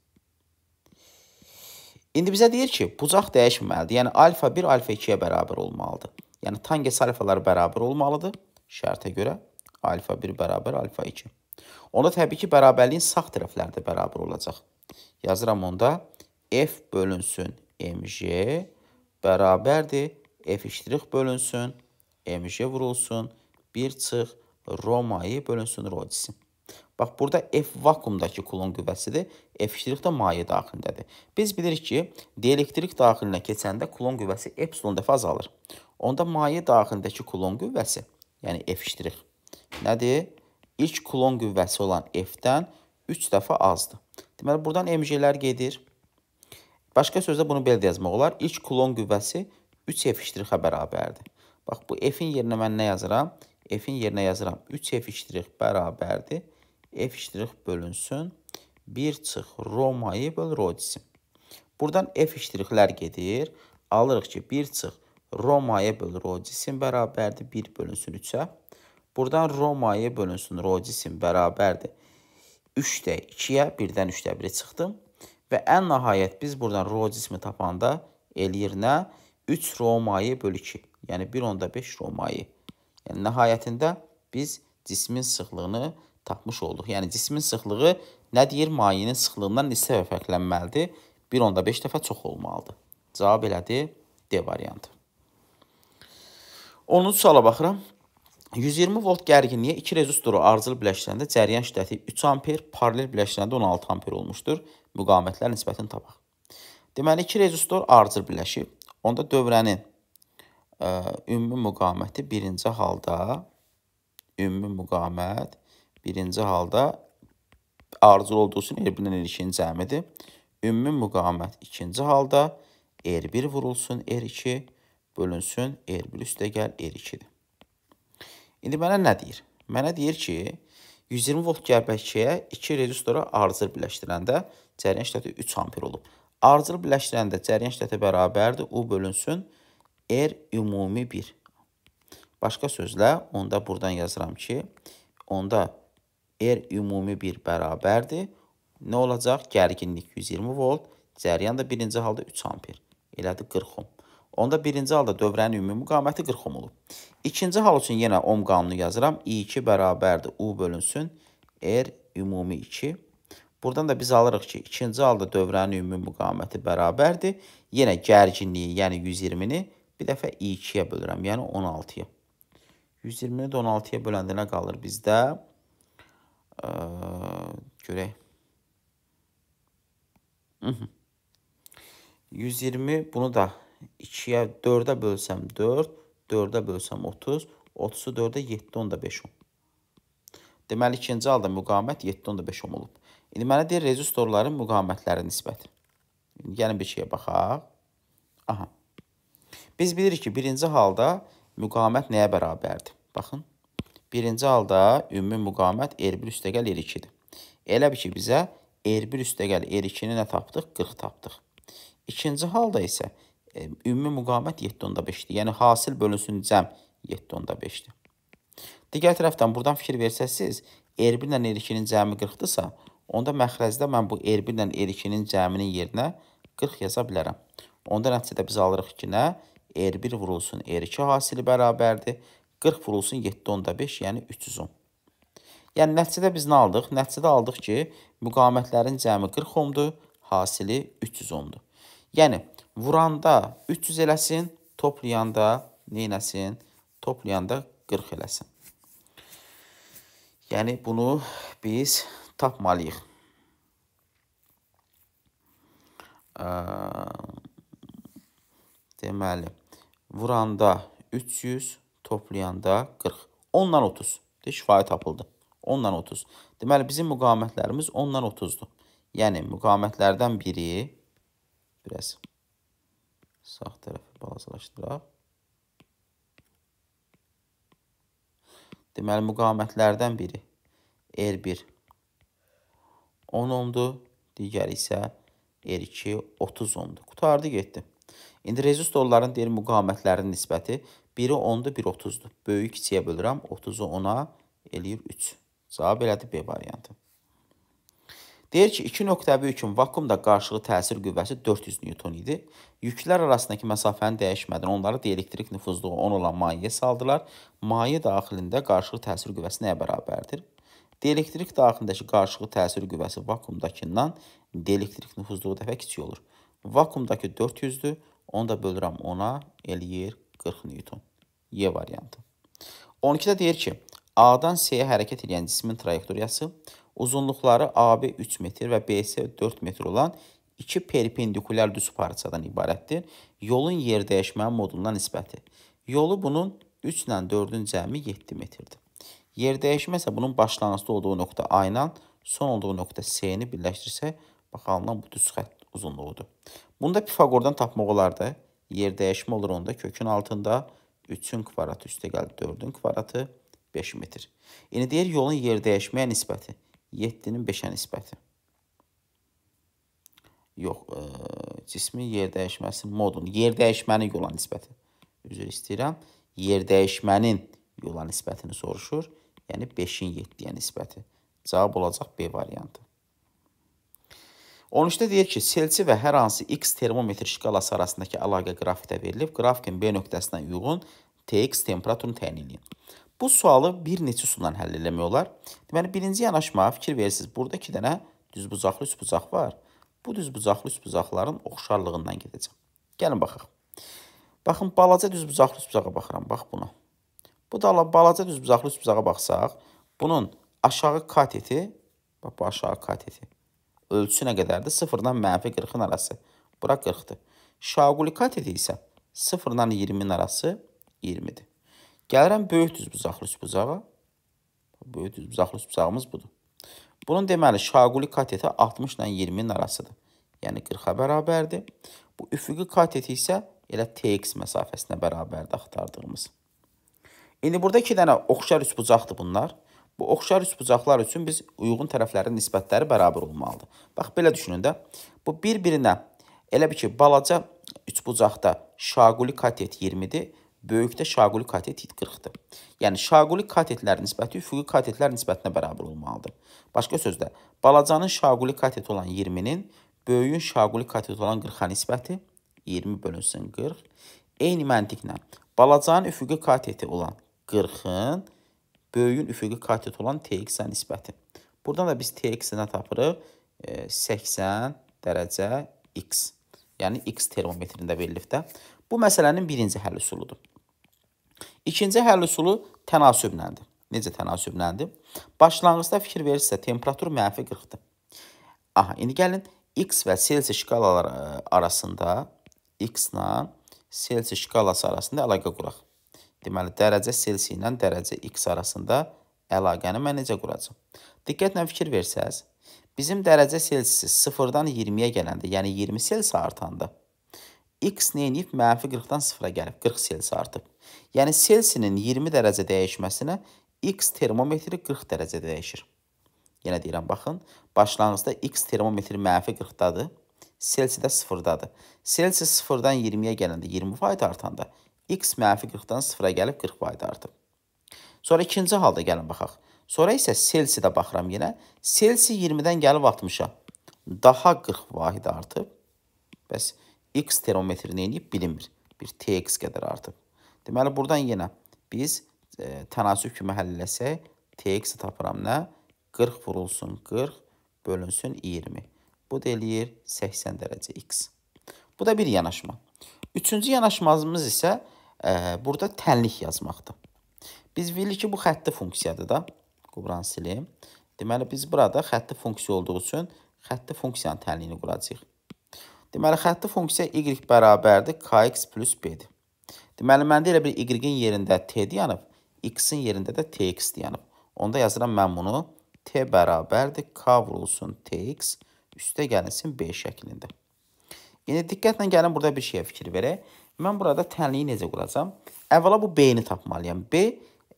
S1: İndi bizə deyir ki, bucaq dəyişməməlidir. Yəni alfa 1 alfa 2-yə bərabər olmalıdır. Yəni tangens alfalar bərabər olmalıdır şərtə görə. Alfa 1 bərabər alfa 2. Onda təbii ki, bərabərliyin sağ tərəfləri də bərabər olacaq. Yazıram onda f bölünsün mj bərabərdir f iştirik bölünsün mj vurulsun 1 çıx Romayı bölünsün rodisi. Bax, burada F vakuumdakı kulon qüvvəsidir, F' də maye daxilindədir. Biz bilirik ki, dielektrik daxilinə keçəndə kulon qüvvəsi epsilon dəfə azalır. Onda maye daxilindəki kulon qüvvəsi, yəni F' nədir? İlk kulon qüvvəsi olan F-dən 3 dəfə azdır. Deməli, buradan MG-lər gedir. Başqa sözlə bunu belə də yazmaq olar. İlk kulon qüvvəsi 3 F' bərabərdir. Bax, bu F-in yerinə mən nə yazıram? F-in yerinə yazıram. 3 F' bərabərdir f' bölünsün. 1 çıx Romayı böl Rodisi. Buradan f' gedir. Alırıq ki, 1 çıx Romayı böl Rodisin bərabərdir 1 bölünsün 3-ə. Buradan Romayı bölünsün Rodisin bərabərdir 3-də 2-yə, 1-dən 3-də 1-ə çıxdım. Və ən nəhayət biz buradan Rodisimi tapanda eləyir nə? 3 Romayı böl 2, yəni 1 onda 5 Romayı. Yəni, nəhayətində biz cismin sıxlığını tapacaq tapmış olduq. Yəni cismin sıxlığı nə deyir? Mayenin sıxlığından neçə dəfə fərqlənməlidir? 1.5 dəfə çox olmalıdır. Cavab elədir D variantı. 10-cu suala baxıram. 120 volt gərginliyə 2 rezistoru arıcılı birləşdirəndə cəryan şiddəti 3 amper, paralel birləşdirəndə 16 amper olmuşdur. Müqavimətlər nisbətini tapaq. Deməli 2 rezistor arıcılı birləşib. Onda dövrənin ə, e, ümumi müqaviməti birinci halda ümumi müqavimət Birinci halda arzulu olduğu R1-dən R2-nin cəmidir. Ümumi müqavimət ikinci halda R1 vurulsun R2, bölünsün R1 üstə gəl R2-dir. İndi mənə nə deyir? Mənə deyir ki, 120 volt gəlbəkçəyə 2 rezistora arzır birləşdirəndə cəriyan şiddəti 3 amper olub. Arzır birləşdirəndə cəriyan şiddəti bərabərdir, U bölünsün R er ümumi 1. Başqa sözlə, onda buradan yazıram ki, onda R ümumi bir bərabərdir. Nə olacaq? Gərginlik 120 volt, cəryan da birinci halda 3 amper. Elədir 40 ohm. Onda birinci halda dövrənin ümumi qaməti 40 ohm olub. İkinci hal üçün yenə ohm qanunu yazıram. I2 bərabərdir U bölünsün R ümumi 2. Buradan da biz alırıq ki, ikinci halda dövrənin ümumi qaməti bərabərdir. Yenə gərginliyi, yəni 120-ni bir dəfə I2-yə bölürəm, yəni 16-ya. 120-ni də 16-ya böləndə nə qalır bizdə? görək. Hı -hı. 120 bunu da 2-yə 4-ə bölsəm 4, 4-ə bölsəm 30, 30-u 4-ə 7 onda 5 10. Deməli ikinci halda müqavimət 7 onda 5 10 olub. İndi mənə deyir rezistorların müqavimətləri nisbəti. İndi gəlin bir şeyə baxaq. Aha. Biz bilirik ki, birinci halda müqavimət nəyə bərabərdir? Baxın. Birinci halda ümumi müqavimət R1 üstəgəl R2-dir. Elə bir ki, bizə R1 üstəgəl R2-ni nə tapdıq? 40 tapdıq. İkinci halda isə ümumi müqavimət 7.5-dir. Yəni, hasil bölünsün cəm 7.5-dir. Digər tərəfdən buradan fikir versəsiz, R1 ilə R2-nin cəmi 40-dırsa, onda məxrəcdə mən bu R1 ilə R2-nin cəminin yerinə 40 yaza bilərəm. Onda nəticədə biz alırıq ki, nə? R1 vurulsun R2 hasili bərabərdir. 40 vurulsun 7.5, yəni 300 ohm. Yəni nəticədə biz nə aldıq? Nəticədə aldıq ki, müqamətlərin cəmi 40 ohmdur, hasili 300 ohmdur. Yəni vuranda 300 eləsin, toplayanda nə eləsin? Toplayanda 40 eləsin. Yəni bunu biz tapmalıyıq. Deməli, vuranda 300 toplayanda 40. 10-dan 30. De, şifahi tapıldı. 10-dan 30. Deməli, bizim müqamətlərimiz 10-dan 30-dur. Yəni, müqamətlərdən biri, biraz sağ tərəfi balacalaşdıraq. Deməli, müqamətlərdən biri R1 er 10 ohmdur, digəri isə R2 30 ohmdur. Qutardı getdi. İndi rezistorların deyir müqamətlərinin nisbəti Biri 10-dur, biri 30-dur. Böyüyü kiçiyə bölürəm. 30-u 10-a eləyir 3. Cavab elədi B variantı. Deyir ki, 2.1 yükün vakuumda qarşılığı təsir qüvvəsi 400 Newton idi. Yüklər arasındakı məsafəni dəyişmədən onları dielektrik nüfuzluğu 10 olan mayeyə saldılar. Maye daxilində qarşılığı təsir qüvvəsi nəyə bərabərdir? Dielektrik daxilindəki qarşılığı təsir qüvvəsi vakuumdakından dielektrik nüfuzluğu dəfə kiçik olur. Vakuumdakı 400-dür, onu da bölürəm 10-a, eləyir 40 Newton. Y variantı. 12-də deyir ki, A-dan C-yə hərəkət edən cismin trayektoriyası uzunluqları AB 3 metr və BC 4 metr olan iki perpendikulyar düz parçadan ibarətdir. Yolun yer dəyişmə moduluna nisbəti. Yolu bunun 3 ilə 4-ün cəmi 7 metrdir. Yer dəyişmə isə bunun başlanğıcda olduğu nöqtə A ilə son olduğu nöqtə C-ni birləşdirsə, baxalınan bu düz xətt uzunluğudur. Bunu da Pifaqordan tapmaq olardı yer dəyişmə olur onda kökün altında 3-ün kvadratı üstəgəl 4-ün kvadratı 5 metr. Yəni deyir yolun yer dəyişməyə nisbəti 7-nin 5-ə nisbəti. Yox, ə, e, cismin yer dəyişməsi modun, yer dəyişmənin yola nisbəti. Üzr istəyirəm. Yer dəyişmənin yola nisbətini soruşur. Yəni 5-in 7-yə nisbəti. Cavab olacaq B variantı. 13-də deyir ki, Selsi və hər hansı X termometr şkalası arasındakı əlaqə qrafikdə verilib. Qrafikin B nöqtəsinə uyğun Tx temperaturunu təyin edin. Bu sualı bir neçə üsulla həll eləmək olar. Deməli, birinci yanaşma, fikir verirsiniz, burada 2 dənə düzbucaqlı üçbucaq var. Bu düzbucaqlı üçbucaqların oxşarlığından gedəcəm. Gəlin baxaq. Baxın, balaca düzbucaqlı üçbucağa baxıram, bax buna. Bu da balaca düzbucaqlı üçbucağa baxsaq, bunun aşağı kateti, bax bu aşağı kateti Ölçüsü nə qədərdir? 0-dan mənfi 40-ın arası. Bura 40-dır. Şaqulikatid isə 0-dan 20-nin arası 20-dir. Gəlirəm böyük düz bucaqlı üst bucağa. Böyük düz bucaqlı üst bucağımız budur. Bunun deməli şaquli kateti 60 ilə 20-nin arasıdır. Yəni 40-a bərabərdir. Bu üfüqi kateti isə elə TX məsafəsinə bərabərdir axtardığımız. İndi burada 2 dənə oxşar üst bucaqdır bunlar. Bu oxşar üçbucaqlar üçün biz uyğun tərəflərin nisbətləri bərabər olmalıdır. Bax, belə düşünün də. Bu bir-birinə elə bir ki, balaca üçbucaqda şaquli katet 20-dir, böyükdə şaquli katet 40-dır. Yəni, şaquli katetlər nisbəti üfüqi katetlər nisbətinə bərabər olmalıdır. Başqa sözlə, balacanın şaquli katet olan 20-nin, böyüyün şaquli katet olan 40-a nisbəti 20 bölünsün 40. Eyni məntiqlə, balacanın üfüqi kateti olan 40-ın böyüyün üfüqi katet olan TX-ə nisbəti. Buradan da biz TX-i nə tapırıq? 80 e, dərəcə X. Yəni, X termometrində verilib də. Bu məsələnin birinci həll üsuludur. İkinci həll üsulu tənasübnəndir. Necə tənasübnəndir? Başlanğıcda fikir verirsə, temperatur mənfi 40-dır. Aha, indi gəlin, X və Celsius şkalaları arasında, X-la Celsius şkalası arasında əlaqə quraq. Deməli, dərəcə Selsi ilə dərəcə X arasında əlaqəni mən necə quracam? Diqqətlə fikir versəz, bizim dərəcə Selsi 0-dan 20-yə gələndə, yəni 20 Selsi artanda, X neyiniyib? Mənfi 40-dan 0-a gəlib, 40 Selsi artıb. Yəni, Selsinin 20 dərəcə dəyişməsinə X termometri 40 dərəcədə dəyişir. Yenə deyirəm, baxın, başlanğıcda X termometri mənfi 40-dadır, Selsi də 0-dadır. Selsi 0-dan 20-yə gələndə 20 faiz artanda, x mənfi 40-dan 0-a gəlib 40 payda artıb. Sonra ikinci halda gəlin baxaq. Sonra isə Celsi-də baxıram yenə. Celsi 20-dən gəlib 60-a. Daha 40 vahid artıb. Bəs x termometri neyini bilinmir. Bir tx qədər artıb. Deməli, buradan yenə biz e, tənasüb kimi həll eləsək, tx-i tapıram nə? 40 vurulsun 40, bölünsün 20. Bu da eləyir 80 dərəcə x. Bu da bir yanaşma. Üçüncü yanaşmamız isə burada tənlik yazmaqdır. Biz bilirik ki, bu xətti funksiyadır da. Qubranı silim. Deməli, biz burada xətti funksiya olduğu üçün xətti funksiyanın tənliyini quracaq. Deməli, xətti funksiya y bərabərdir kx plus b-dir. Deməli, məndə elə bir y-in yerində t-dir yanıb, x-in yerində də tx-dir yanıb. Onda yazıram mən bunu t bərabərdir k vurulsun tx üstə gəlinsin b şəklində. Yəni, diqqətlə gəlin, burada bir şeyə fikir verək. Mən burada tənliyi necə quracam? Əvvəla bu B-ni tapmalıyam. B,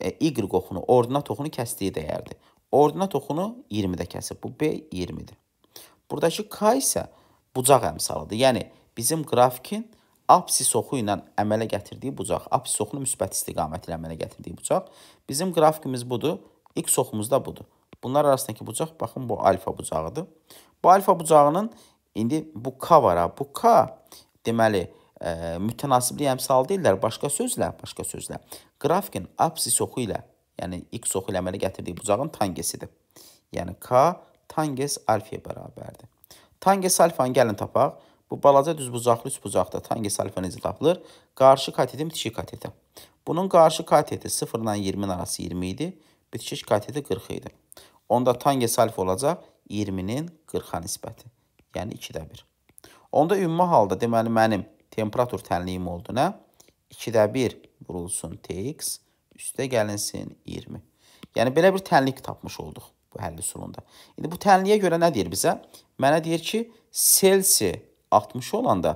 S1: e, Y oxunu, ordinat oxunu kəsdiyi dəyərdir. Ordinat oxunu 20-də kəsib. Bu B 20-dir. Buradakı K isə bucaq əmsalıdır. Yəni, bizim qrafikin apsis oxu ilə əmələ gətirdiyi bucaq, apsis oxunu müsbət istiqaməti ilə əmələ gətirdiyi bucaq. Bizim qrafikimiz budur, x oxumuz da budur. Bunlar arasındakı bucaq, baxın, bu alfa bucağıdır. Bu alfa bucağının, indi bu k var, ha, bu k, deməli, e, mütənasiblik əmsalı deyirlər. Başqa sözlə, başqa sözlə qrafikin apsis oxu ilə, yəni x oxu ilə əmələ gətirdiyi bucağın tangesidir. Yəni k tanges alfaya bərabərdir. Tanges alfanı gəlin tapaq. Bu balaca düzbucaqlı üçbucaqda tanges alfa necə tapılır? Qarşı kateti, bitişik kateti. Bunun qarşı kateti 0 ilə 20-nin arası 20 idi, bitişik kateti 40 idi. Onda tanges alfa olacaq 20-nin 40-a nisbəti, yəni 2-də 1. Onda ümumi halda deməli mənim temperatur tənliyimi olduğuna 2-də 1 vurulsun Tx, üstə gəlinsin 20. Yəni, belə bir tənlik tapmış olduq bu həll üsulunda. İndi bu tənliyə görə nə deyir bizə? Mənə deyir ki, Selsi 60 olanda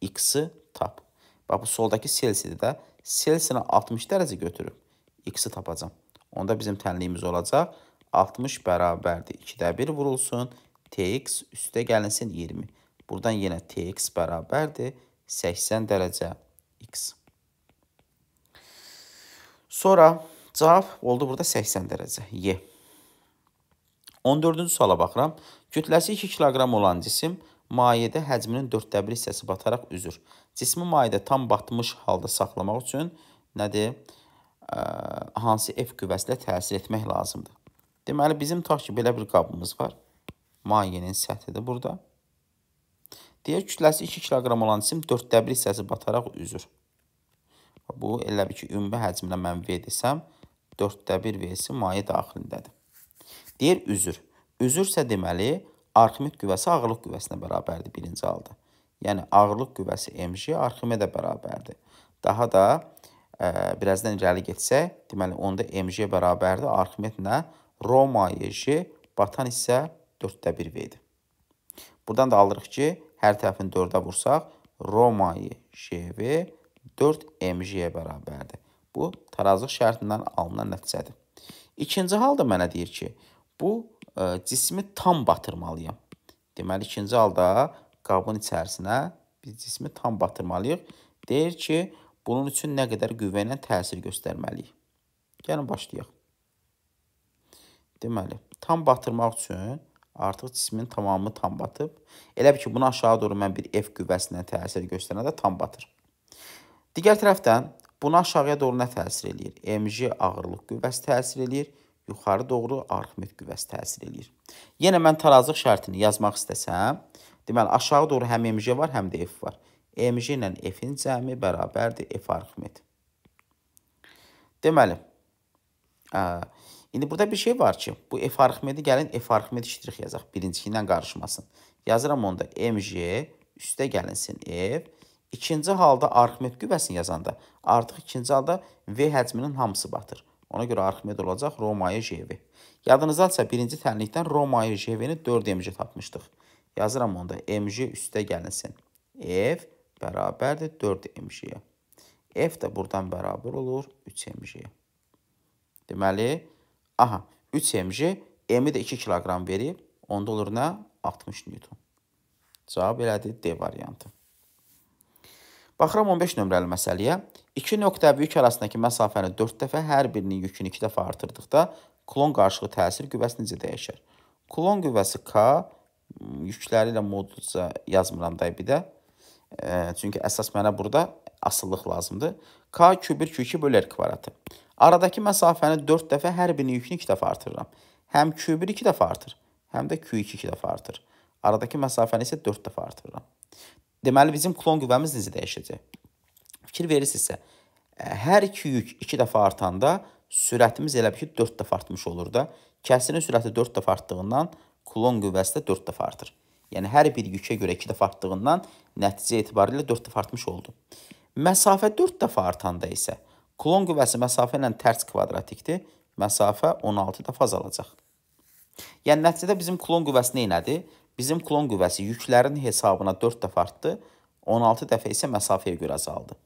S1: X-i tap. Bax, bu soldakı Selsi-dir də. Selsi-ni 60 dərəcə götürüb X-i tapacam. Onda bizim tənliyimiz olacaq. 60 bərabərdir. 2-də 1 vurulsun. Tx üstə gəlinsin 20. Buradan yenə Tx bərabərdir. 80 dərəcə x. Sonra cavab oldu burada 80 dərəcə y. 14-cü suala baxıram. Kütləsi 2 kiloqram olan cisim mayedə həcminin 4-də 1 hissəsi bataraq üzür. Cismi mayedə tam batmış halda saxlamaq üçün nədir? Ə, hansı F qüvvəsi ilə təsir etmək lazımdır? Deməli, bizim tutaq ki, belə bir qabımız var. Mayenin səthidir burada. Deyə kütləsi 2 kiloqram olan sim 4-də 1 hissəsi bataraq üzür. Bu elə bir ki, ümumi həcmlə mən V desəm, 4-də 1 V-si maye daxilindədir. Deyir üzür. Üzürsə deməli, arximet qüvvəsi ağırlıq qüvvəsinə bərabərdir birinci halda. Yəni ağırlıq qüvvəsi mg arximedə bərabərdir. Daha da ə, e, birazdan irəli getsək, deməli onda mg bərabərdir arximedlə rho maye j batan isə 4-də 1 V-dir. Buradan da alırıq ki, hər tərəfini 4-ə vursaq, Romayı JV 4 MJ-yə bərabərdir. Bu, tarazlıq şərtindən alınan nəticədir. İkinci halda mənə deyir ki, bu ə, e, cismi tam batırmalıyam. Deməli, ikinci halda qabın içərisinə biz cismi tam batırmalıyıq. Deyir ki, bunun üçün nə qədər qüvvə ilə təsir göstərməliyik. Gəlin başlayaq. Deməli, tam batırmaq üçün Artıq cismin tamamı tam batıb. Elə bil ki, bunu aşağı doğru mən bir F qüvvəsinə təsir göstərəndə tam batır. Digər tərəfdən bunu aşağıya doğru nə təsir eləyir? Mg ağırlıq qüvvəsi təsir eləyir. Yuxarı doğru arximet qüvvəsi təsir eləyir. Yenə mən tarazlıq şərtini yazmaq istəsəm, deməli aşağı doğru həm mg var, həm də f var. mg ilə f-in cəmi bərabərdir f arximet. Deməli, ə, İndi burada bir şey var ki, bu F arximedi gəlin F arximed ştrix yazaq. Birinci ilə qarışmasın. Yazıram onda MJ üstə gəlinsin F. İkinci halda arximed qüvvəsini yazanda artıq ikinci halda V həcminin hamısı batır. Ona görə arximed olacaq Romaya JV. Yadınızdadsa birinci tənlikdən Romaya JV-ni 4 MJ tapmışdıq. Yazıram onda MJ üstə gəlinsin. F bərabərdir 4 MJ-yə. F də buradan bərabər olur 3 MJ-yə. Deməli, Aha, 3 mj, m-i də 2 kiloqram verib, onda olur nə? 60 newton. Cavab elədir D variantı. Baxıram 15 nömrəli məsələyə. 2 nöqtə böyük arasındakı məsafəni 4 dəfə, hər birinin yükünü 2 dəfə artırdıqda klon qarşılığı təsir qüvvəsi necə dəyişər? Klon qüvvəsi K yükləri ilə modulca yazmıram da bir də. E, çünki əsas mənə burada asıllıq lazımdır. K kübür Q2 bölər kvadratı. Aradakı məsafəni 4 dəfə hər birinin yükünü 2 dəfə artırıram. Həm Q1 2 dəfə artır, həm də Q2 2 dəfə artır. Aradakı məsafəni isə 4 dəfə artırıram. Deməli bizim klon qüvvəmiz necə dəyişəcək? Fikir verirsinizsə, hər iki yük 2 dəfə artanda sürətimiz elə bir ki 4 dəfə artmış olur da. Kəsinin sürəti 4 dəfə artdığından klon qüvvəsi də 4 dəfə artır. Yəni hər bir yükə görə 2 dəfə artdığından nəticə etibarilə 4 dəfə artmış oldu. Məsafə 4 dəfə artanda isə klon qüvvəsi məsafə ilə tərs kvadratikdir. Məsafə 16 dəfə azalacaq. Yəni nəticədə bizim klon qüvvəsi nədir? Bizim klon qüvvəsi yüklərin hesabına 4 dəfə artdı, 16 dəfə isə məsafəyə görə azaldı.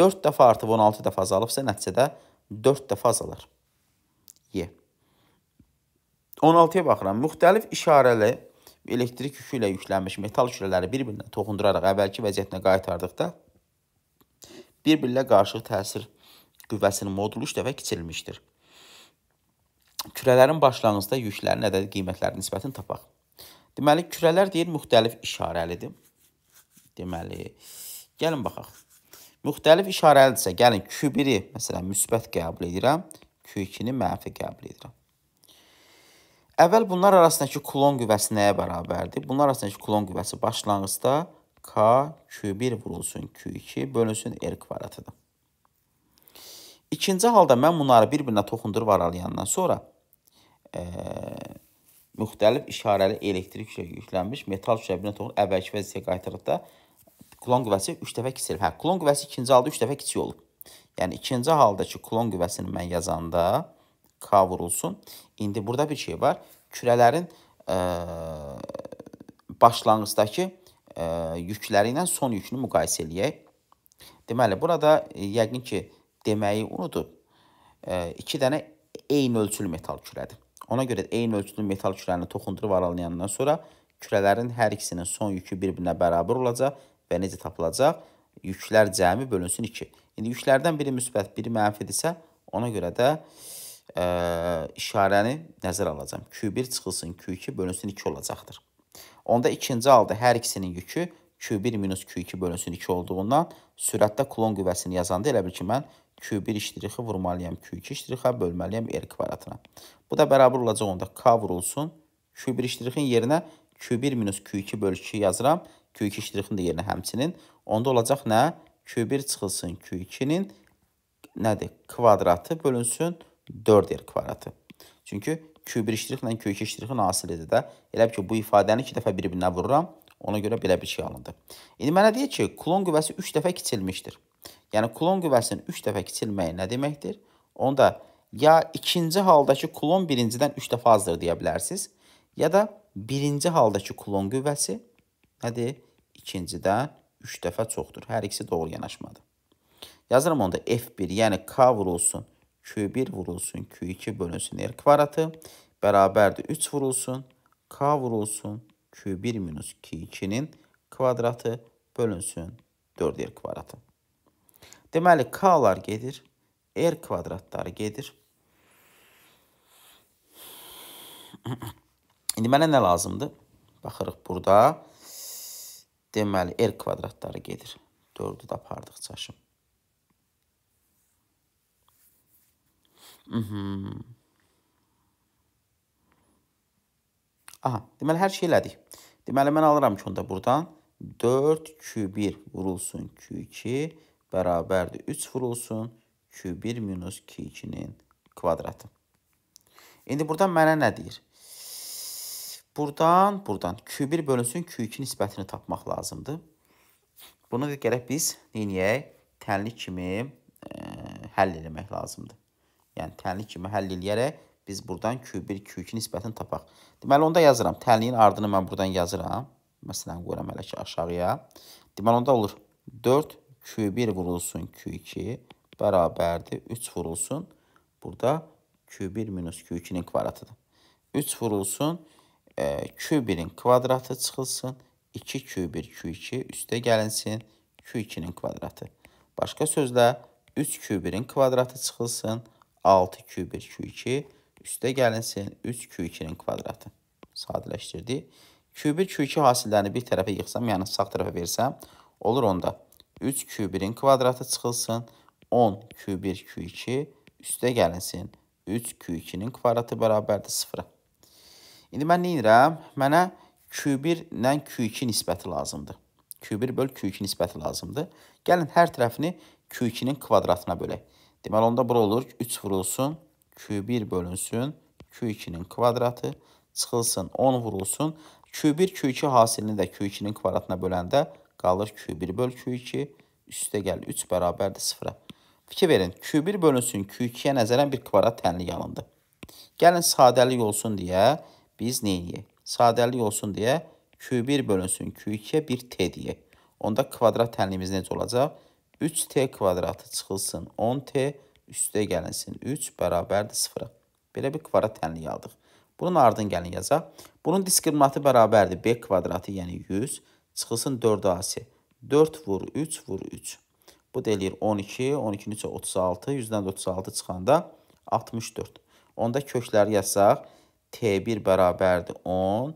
S1: 4 dəfə artıb 16 dəfə azalıbsa nəticədə 4 dəfə azalar. Y. 16-ya baxıram. Müxtəlif işarəli elektrik yükü ilə yüklənmiş metal kürələri bir-birinə toxunduraraq əvvəlki vəziyyətinə qaytardıqda bir-birinə qarşı təsir qüvvəsinin modulu 3 dəfə kiçilmişdir. Kürələrin başlanğıcda yüklərin ədədi qiymətlərinin nisbətini tapaq. Deməli, kürələr deyir müxtəlif işarəlidir. Deməli, gəlin baxaq. Müxtəlif işarəlidirsə, gəlin Q1-i məsələn müsbət qəbul edirəm, Q2-ni mənfi qəbul edirəm. Əvvəl bunlar arasındakı klon qüvvəsi nəyə bərabərdir? Bunlar arasındakı klon qüvvəsi başlanğıcda 0.5 K Q1 vurulsun Q2 bölünsün R kvadratıdır. İkinci halda mən bunları bir-birinə toxundurub aralayandan sonra e, müxtəlif işarəli elektrik yüklənmiş metal şəbinə toxunub əvvəlki vəziyyətə qaytarıqda klon qüvvəsi 3 dəfə kiçilib. Hə, klon qüvvəsi ikinci halda 3 dəfə kiçik olub. Yəni ikinci haldakı klon qüvvəsini mən yazanda K vurulsun. İndi burada bir şey var. Kürələrin e, başlanğıcdakı E, yükləri ilə son yükünü müqayisə eləyək. Deməli, burada e, yəqin ki, deməyi unudub. 2 e, dənə eyni ölçülü metal kürədir. Ona görə də eyni ölçülü metal kürəni toxundurub aralayandan sonra kürələrin hər ikisinin son yükü bir-birinə bərabər olacaq və necə tapılacaq? Yüklər cəmi bölünsün 2. İndi yüklərdən biri müsbət, biri mənfidirsə, ona görə də ə, işarəni nəzər alacam. Q1 çıxılsın, Q2 bölünsün 2 olacaqdır. Onda ikinci halda hər ikisinin yükü Q1 minus Q2 bölünsün 2 olduğundan sürətdə klon qüvvəsini yazanda elə bil ki, mən Q1 iştirixi vurmalıyam Q2 iştirixə bölməliyəm R kvadratına. Bu da bərabər olacaq onda K vurulsun. Q1 iştirixin yerinə Q1 minus Q2 bölü 2 yazıram. Q2 iştirixin də yerinə həmçinin. Onda olacaq nə? Q1 çıxılsın Q2-nin nədir? Kvadratı bölünsün 4R kvadratı. Çünki Q1 iştirixlə Q2 iştirixi nasil edir də. Elə ki, bu ifadəni iki dəfə bir-birinə vururam. Ona görə belə bir şey alındı. İndi mənə deyir ki, klon qüvvəsi 3 dəfə kiçilmişdir. Yəni, klon qüvvəsinin 3 dəfə kiçilməyi nə deməkdir? Onu da ya ikinci haldakı klon birincidən 3 dəfə azdır deyə bilərsiniz. Ya da birinci haldakı klon qüvvəsi nədir? İkincidən 3 dəfə çoxdur. Hər ikisi doğru yanaşmadır. Yazıram onda F1, yəni K vurulsun Q1 vurulsun Q2 bölünsün R kvadratı bərabərdir 3 vurulsun K vurulsun Q1 minus Q2-nin kvadratı bölünsün 4R kvadratı. Deməli, K-lar gedir, R kvadratları gedir. İndi mənə nə lazımdır? Baxırıq burada. Deməli, R kvadratları gedir. 4-ü də apardıq çaşım. اهم. Aha, deməli hər şey elədik. Deməli mən alıram ki, onda burdan 4 Q1 vurulsun Q2 bərabərdir 3 vurulsun Q1 minus Q2-nin kvadratı. İndi buradan mənə nə deyir? Buradan, buradan Q1 bölünsün Q2 nisbətini tapmaq lazımdır. Bunu da gərək biz neyiniyək? Tənlik kimi ə, həll eləmək lazımdır. Yəni tənlik kimi həll eləyərək biz buradan Q1, Q2 nisbətini tapaq. Deməli, onda yazıram. Tənliyin ardını mən buradan yazıram. Məsələn, qoyuram hələ ki aşağıya. Deməli, onda olur 4 Q1 vurulsun Q2 bərabərdir 3 vurulsun. Burada Q1 minus Q2-nin kvadratıdır. 3 vurulsun e, Q1-in kvadratı çıxılsın. 2 Q1 Q2 üstə gəlinsin. Q2-nin kvadratı. Başqa sözlə 3 Q1-in kvadratı çıxılsın. 6 Q1 Q2 üstə gəlinsin 3 Q2-nin kvadratı. Sadələşdirdi. Q1 Q2 hasillərini bir tərəfə yıxsam, yəni sağ tərəfə versəm, olur onda 3 Q1-in kvadratı çıxılsın, 10 Q1 Q2 üstə gəlinsin 3 Q2-nin kvadratı bərabərdir 0-a. İndi mən nə edirəm? Mənə Q1 ilə Q2 nisbəti lazımdır. Q1 böl Q2 nisbəti lazımdır. Gəlin hər tərəfini Q2-nin kvadratına bölək. Deməli, onda bura olur, 3 vurulsun, Q1 bölünsün, Q2-nin kvadratı çıxılsın, 10 vurulsun. Q1, Q2 hasilini də Q2-nin kvadratına böləndə qalır Q1 böl Q2, üstə gəl 3 bərabərdir 0-a. Fikir verin, Q1 bölünsün Q2-yə nəzərən bir kvadrat tənlik alındı. Gəlin sadəlik olsun deyə biz neyiyik? Sadəlik olsun deyə Q1 bölünsün Q2-yə 1T deyək. Onda kvadrat tənliyimiz necə olacaq? 3t kvadratı çıxılsın, 10t üstə gəlinsin, 3 bərabərdir 0-a. Belə bir kvadrat tənliyi aldıq. Bunun ardın gəlin yazaq. Bunun diskriminatı bərabərdir. B kvadratı, yəni 100. Çıxılsın 4AC. 4 vur 3 vur 3. Bu deyilir 12, 12-nin 3-ə 36, 100-dən 36 çıxanda 64. Onda kökləri yazsaq, T1 bərabərdir 10,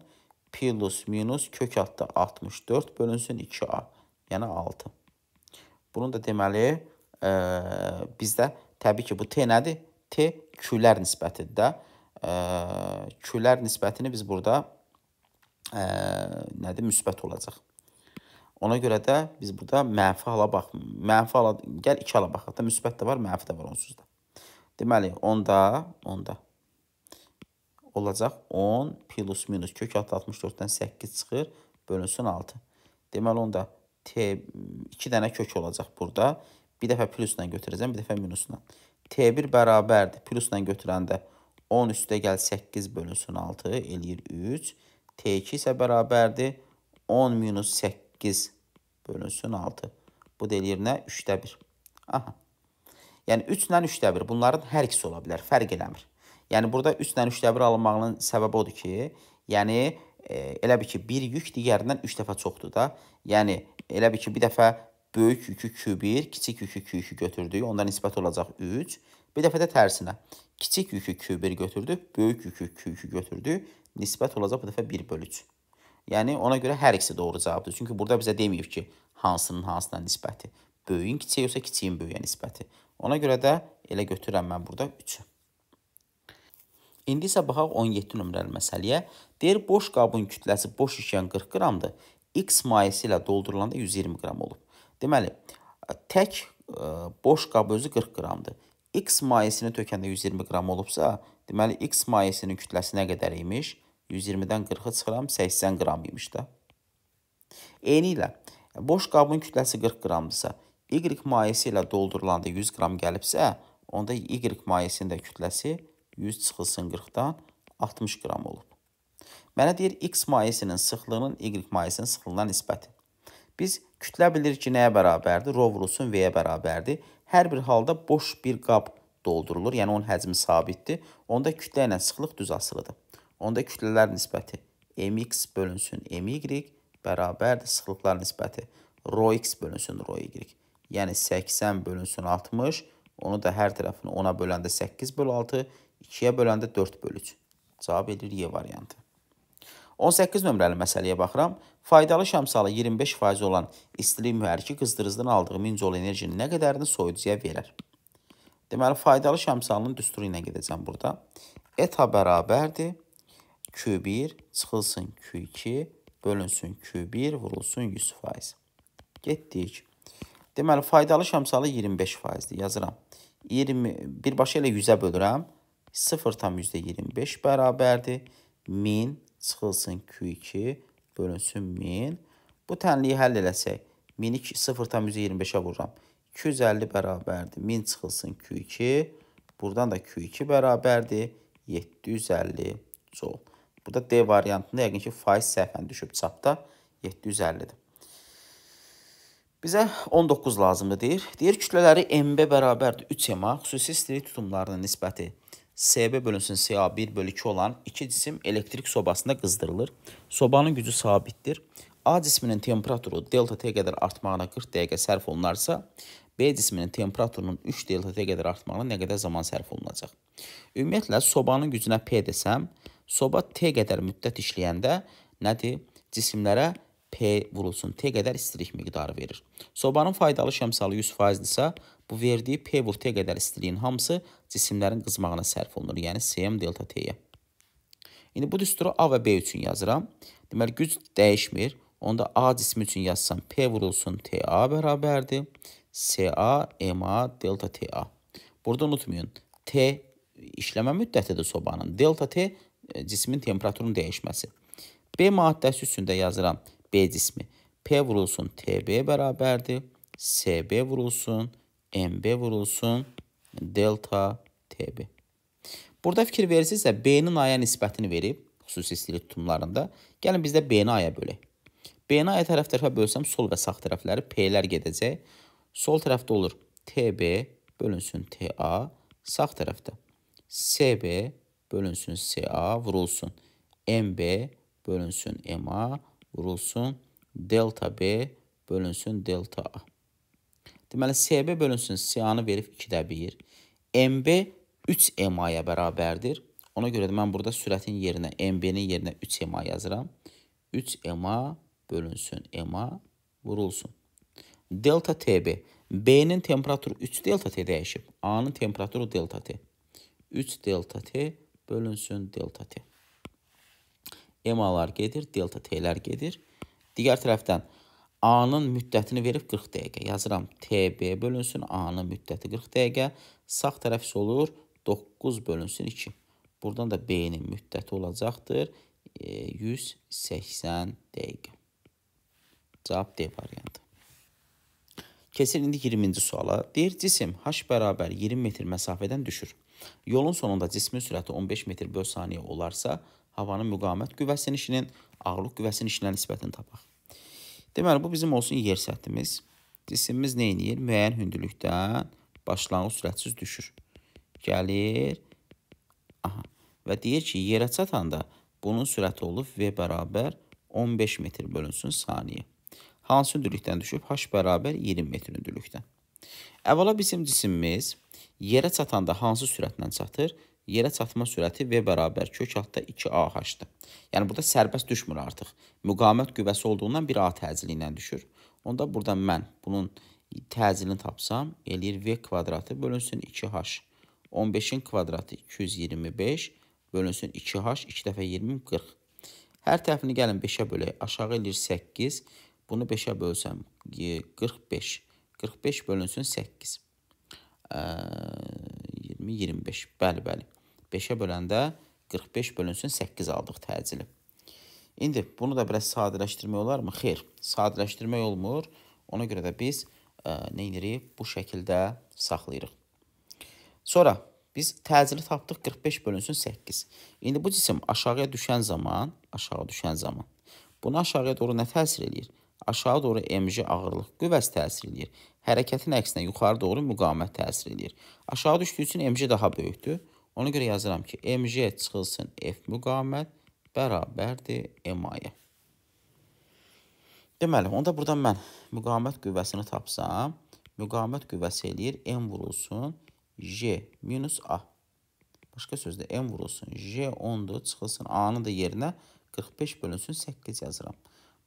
S1: plus minus kök hattı 64 bölünsün 2A, yəni 6. Bunun da deməli ə, e, bizdə təbii ki, bu T nədir? T külər nisbətidir də. Ə, e, külər nisbətini biz burada ə, e, nədir? Müsbət olacaq. Ona görə də biz burada mənfi hala bax, mənfi hala gəl 2 hala baxaq da, müsbət də var, mənfi də var onsuz da. Deməli, onda, onda olacaq 10 plus minus kök 64-dən 8 çıxır, bölünsün 6. Deməli, onda T, 2 dənə kök olacaq burada. Bir dəfə plusla götürəcəm, bir dəfə minusla. T1 bərabərdir. Plusla götürəndə 10 üstə gəl 8 bölünsün 6 eləyir 3. T2 isə bərabərdir. 10 minus 8 bölünsün 6. Bu da eləyir nə? 3də 1. Aha. Yəni 3 ilə 3də 1. Bunların hər ikisi ola bilər. Fərq eləmir. Yəni burada 3 ilə 3də 1 alınmağının səbəbi odur ki, yəni e, elə bil ki, bir yük digərindən 3 dəfə çoxdur da. Yəni elə bil ki, bir dəfə böyük yükü Q1, kiçik yükü Q2 götürdük, onda nisbət olacaq 3. Bir dəfə də tərsinə. Kiçik yükü Q1 götürdük, böyük yükü Q2 götürdük, nisbət olacaq bu dəfə 1 bölü 3. Yəni ona görə hər ikisi doğru cavabdır. Çünki burada bizə deməyib ki, hansının hansına nisbəti. Böyüyün kiçiyə yoxsa kiçiyin böyüyə nisbəti. Ona görə də elə götürürəm mən burada 3-ü. İndi isə baxaq 17 nömrəli məsələyə. Deyir, boş qabın kütləsi boş ikən 40 qramdır. X mayesi ilə doldurulanda 120 qram olub. Deməli, tək e, boş qab özü 40 qramdır. X mayesini tökəndə 120 qram olubsa, deməli, X mayesinin kütləsi nə qədər imiş? 120-dən 40-ı çıxıram, 80 qram imiş də. Eyni ilə, boş qabın kütləsi 40 qramdırsa, Y mayesi ilə doldurulanda 100 qram gəlibsə, onda Y mayesinin də kütləsi 120 qramdır. 100 çıxılsın 40-dan 60 qram olub. Mənə deyir, x mayesinin sıxlığının y mayesinin sıxlığına nisbəti. Biz kütlə bilirik ki, nəyə bərabərdir? Rho vurulsun V-yə bərabərdir. Hər bir halda boş bir qab doldurulur, yəni onun həcmi sabitdir. Onda kütlə ilə sıxlıq düz asılıdır. Onda kütlələr nisbəti mx bölünsün my bərabərdir sıxlıqlar nisbəti rho x bölünsün rho y. Yəni 80 bölünsün 60, onu da hər tərəfini 10-a böləndə 8 böl 6, 2-yə böləndə 4 bölüc. Cavab edir Y variantı. 18 nömrəli məsələyə baxıram. Faydalı şəmsalı 25% olan istilik mühərriki qızdırıcıdan aldığı mincol enerjinin nə qədərini soyucuya verər? Deməli, faydalı şəmsalının düsturu ilə gedəcəm burada. ETA bərabərdir. Q1 çıxılsın Q2, bölünsün Q1, vurulsun 100%. Getdik. Deməli, faydalı şəmsalı 25%-dir. Yazıram. 20, birbaşa elə 100-ə bölürəm. 0 tam %25 bərabərdir. 1000 çıxılsın Q2 bölünsün 1000. Bu tənliyi həll eləsək, 1000-i 0 tam %25-ə vururam. 250 bərabərdir. 1000 çıxılsın Q2. Buradan da Q2 bərabərdir. 750 joule. Burada D variantında yəqin ki, faiz səhvən düşüb çapda 750-dir. Bizə 19 lazımdır deyir. Deyir kütlələri MB bərabərdir 3MA, xüsusi istilik tutumlarının nisbəti 0,5. SB bölünsün SA 1 bölü 2 olan iki cisim elektrik sobasında qızdırılır. Sobanın gücü sabitdir. A cisminin temperaturu delta T qədər artmağına 40 dəqiqə sərf olunarsa, B cisminin temperaturunun 3 delta T qədər artmağına nə qədər zaman sərf olunacaq? Ümumiyyətlə, sobanın gücünə P desəm, soba T qədər müddət işləyəndə nədir? Cisimlərə P vurulsun T qədər istilik miqdarı verir. Sobanın faydalı şəmsalı 100%-dirsə, bu verdiyi P vur T qədər istiliyin hamısı cisimlərin qızmağına sərf olunur, yəni Cm delta T-yə. İndi bu düsturu A və B üçün yazıram. Deməli, güc dəyişmir. Onda A cismi üçün yazsam P vurulsun TA bərabərdir. CA, MA, delta TA. Burada unutmayın, T işləmə müddətidir sobanın. Delta T e, cismin temperaturun dəyişməsi. B maddəsi üçün də yazıram. B cismi. P vurulsun TB bərabərdir. SB vurulsun, MB vurulsun, delta TB. Burada fikir verirsinizsə, B-nin A-ya nisbətini verib, xüsusi istilik tutumlarında. Gəlin bizdə B-ni A-ya bölək. B-ni A-ya tərəf tərəfə bölsəm, sol və sağ tərəfləri P-lər gedəcək. Sol tərəfdə olur TB bölünsün TA, sağ tərəfdə SB bölünsün SA vurulsun, MB bölünsün MA vurulsun, delta B bölünsün delta A. Deməli, CB bölünsün C-ni verib 2-də 1. MB 3 MA-ya bərabərdir. Ona görə də mən burada sürətin yerinə, MB-nin yerinə 3 MA yazıram. 3 MA bölünsün MA vurulsun. Delta TB. B-nin temperaturu 3 delta T dəyişib. A-nın temperaturu delta T. 3 delta T bölünsün delta T emalar gedir, delta t-lər gedir. Digər tərəfdən A-nın müddətini verib 40 dəqiqə. Yazıram TB bölünsün, A-nın müddəti 40 dəqiqə. Sağ tərəf olur 9 bölünsün 2. Buradan da B-nin müddəti olacaqdır 180 e, dəqiqə. Cavab D variantı. Keçir indi 20-ci suala. Deyir cisim h bərabər 20 metr məsafədən düşür. Yolun sonunda cismin sürəti 15 metr böl saniyə olarsa, havanın müqavimət qüvvəsinin işinin, ağırlıq qüvvəsinin işinə nisbətini tapaq. Deməli, bu bizim olsun yer səthimiz. Cisimimiz nə edir? Müəyyən hündürlükdən başlanğıc sürətsiz düşür. Gəlir. Aha. Və deyir ki, yerə çatanda bunun sürəti olub V bərabər 15 metr bölünsün saniyə. Hansı hündürlükdən düşüb? H bərabər 20 metr hündürlükdən. Əvvəla bizim cisimimiz yerə çatanda hansı sürətlə çatır? yerə çatma sürəti V bərabər kök altda 2AH-dır. Yəni burada sərbəst düşmür artıq. Müqavimət qüvvəsi olduğundan bir A təzili ilə düşür. Onda burada mən bunun təzilini tapsam, eləyir V kvadratı bölünsün 2H. 15-in kvadratı 225 bölünsün 2H, 2 dəfə 20, 40. Hər tərəfini gəlin 5-ə bölək. Aşağı eləyir 8. Bunu 5-ə bölsəm 45. E, 45 bölünsün 8. 20, 25. Bəli, bəli. 5-ə böləndə 45 bölünsün 8 aldıq təcili. İndi bunu da biraz sadələşdirmək olarmı? Xeyr, sadələşdirmək olmur. Ona görə də biz ə, e, nə edirik? Bu şəkildə saxlayırıq. Sonra biz təcili tapdıq 45 bölünsün 8. İndi bu cisim aşağıya düşən zaman, aşağı düşən zaman bunu aşağıya doğru nə təsir eləyir? Aşağı doğru mj ağırlıq qüvvəsi təsir eləyir. Hərəkətin əksinə yuxarı doğru müqavimət təsir eləyir. Aşağı düşdüyü üçün mj daha böyükdür. Ona görə yazıram ki, MJ çıxılsın F müqavimət bərabərdir MA-ya. Deməli, onda buradan mən müqavimət qüvvəsini tapsam, müqavimət qüvvəsi eləyir M vurulsun J minus A. Başqa sözlə M vurulsun J 10-dur, çıxılsın A-nı da yerinə 45 bölünsün 8 yazıram.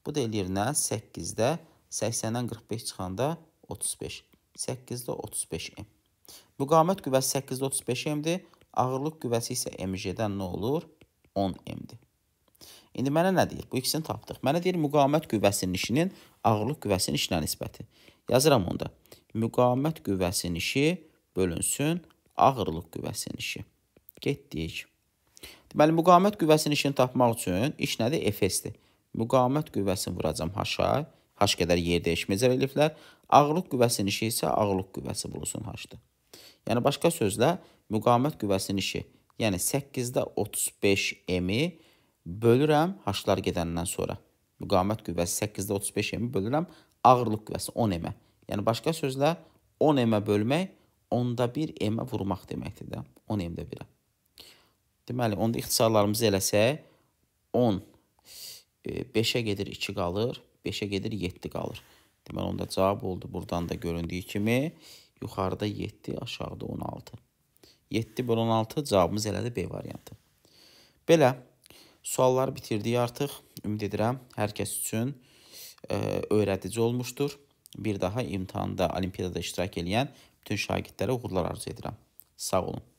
S1: Bu da eləyir nə? 8-də 80-dən 45 çıxanda 35. 8-də 35 M. Müqavimət qüvvəsi 8-də 35 M-dir. Ağırlıq qüvvəsi isə mg-dən nə olur? 10m-dir. İndi mənə nə deyir? Bu ikisini tapdıq. Mənə deyir müqavimət qüvvəsinin işinin ağırlıq qüvvəsinin işinə nisbəti. Yazıram onda. Müqavimət qüvvəsinin işi bölünsün ağırlıq qüvvəsinin işi. Getdik. Deməli müqavimət qüvvəsinin işini tapmaq üçün iş nədir? Efesdir. Müqavimət qüvvəsini vuracam H-a. H qədər yer dəyişməyəcək eliflər. Ağırlıq qüvvəsinin işi isə ağırlıq qüvvəsi bulunsun H-dır. Yəni başqa sözlə müqavimət qüvvəsinin işi, yəni 8-də 35 m-i bölürəm haşlar gedəndən sonra. Müqavimət qüvvəsi 8-də 35 m-i bölürəm ağırlıq qüvvəsi 10 m-ə. Yəni başqa sözlə 10 m-ə bölmək 10-da 1 m-ə vurmaq deməkdir də. 10 m-də 1-ə. Deməli, onda ixtisarlarımızı eləsək 10 5-ə e, gedir 2 qalır, 5-ə gedir 7 qalır. Deməli, onda cavab oldu. Buradan da göründüyü kimi yuxarıda 7, aşağıda 16. 7 böl 16 cavabımız elədi B variantı. Belə, sualları bitirdik artıq. Ümid edirəm, hər kəs üçün ə, e, öyrədici olmuşdur. Bir daha imtihanda, olimpiyada iştirak edən bütün şagirdlərə uğurlar arzu edirəm. Sağ olun.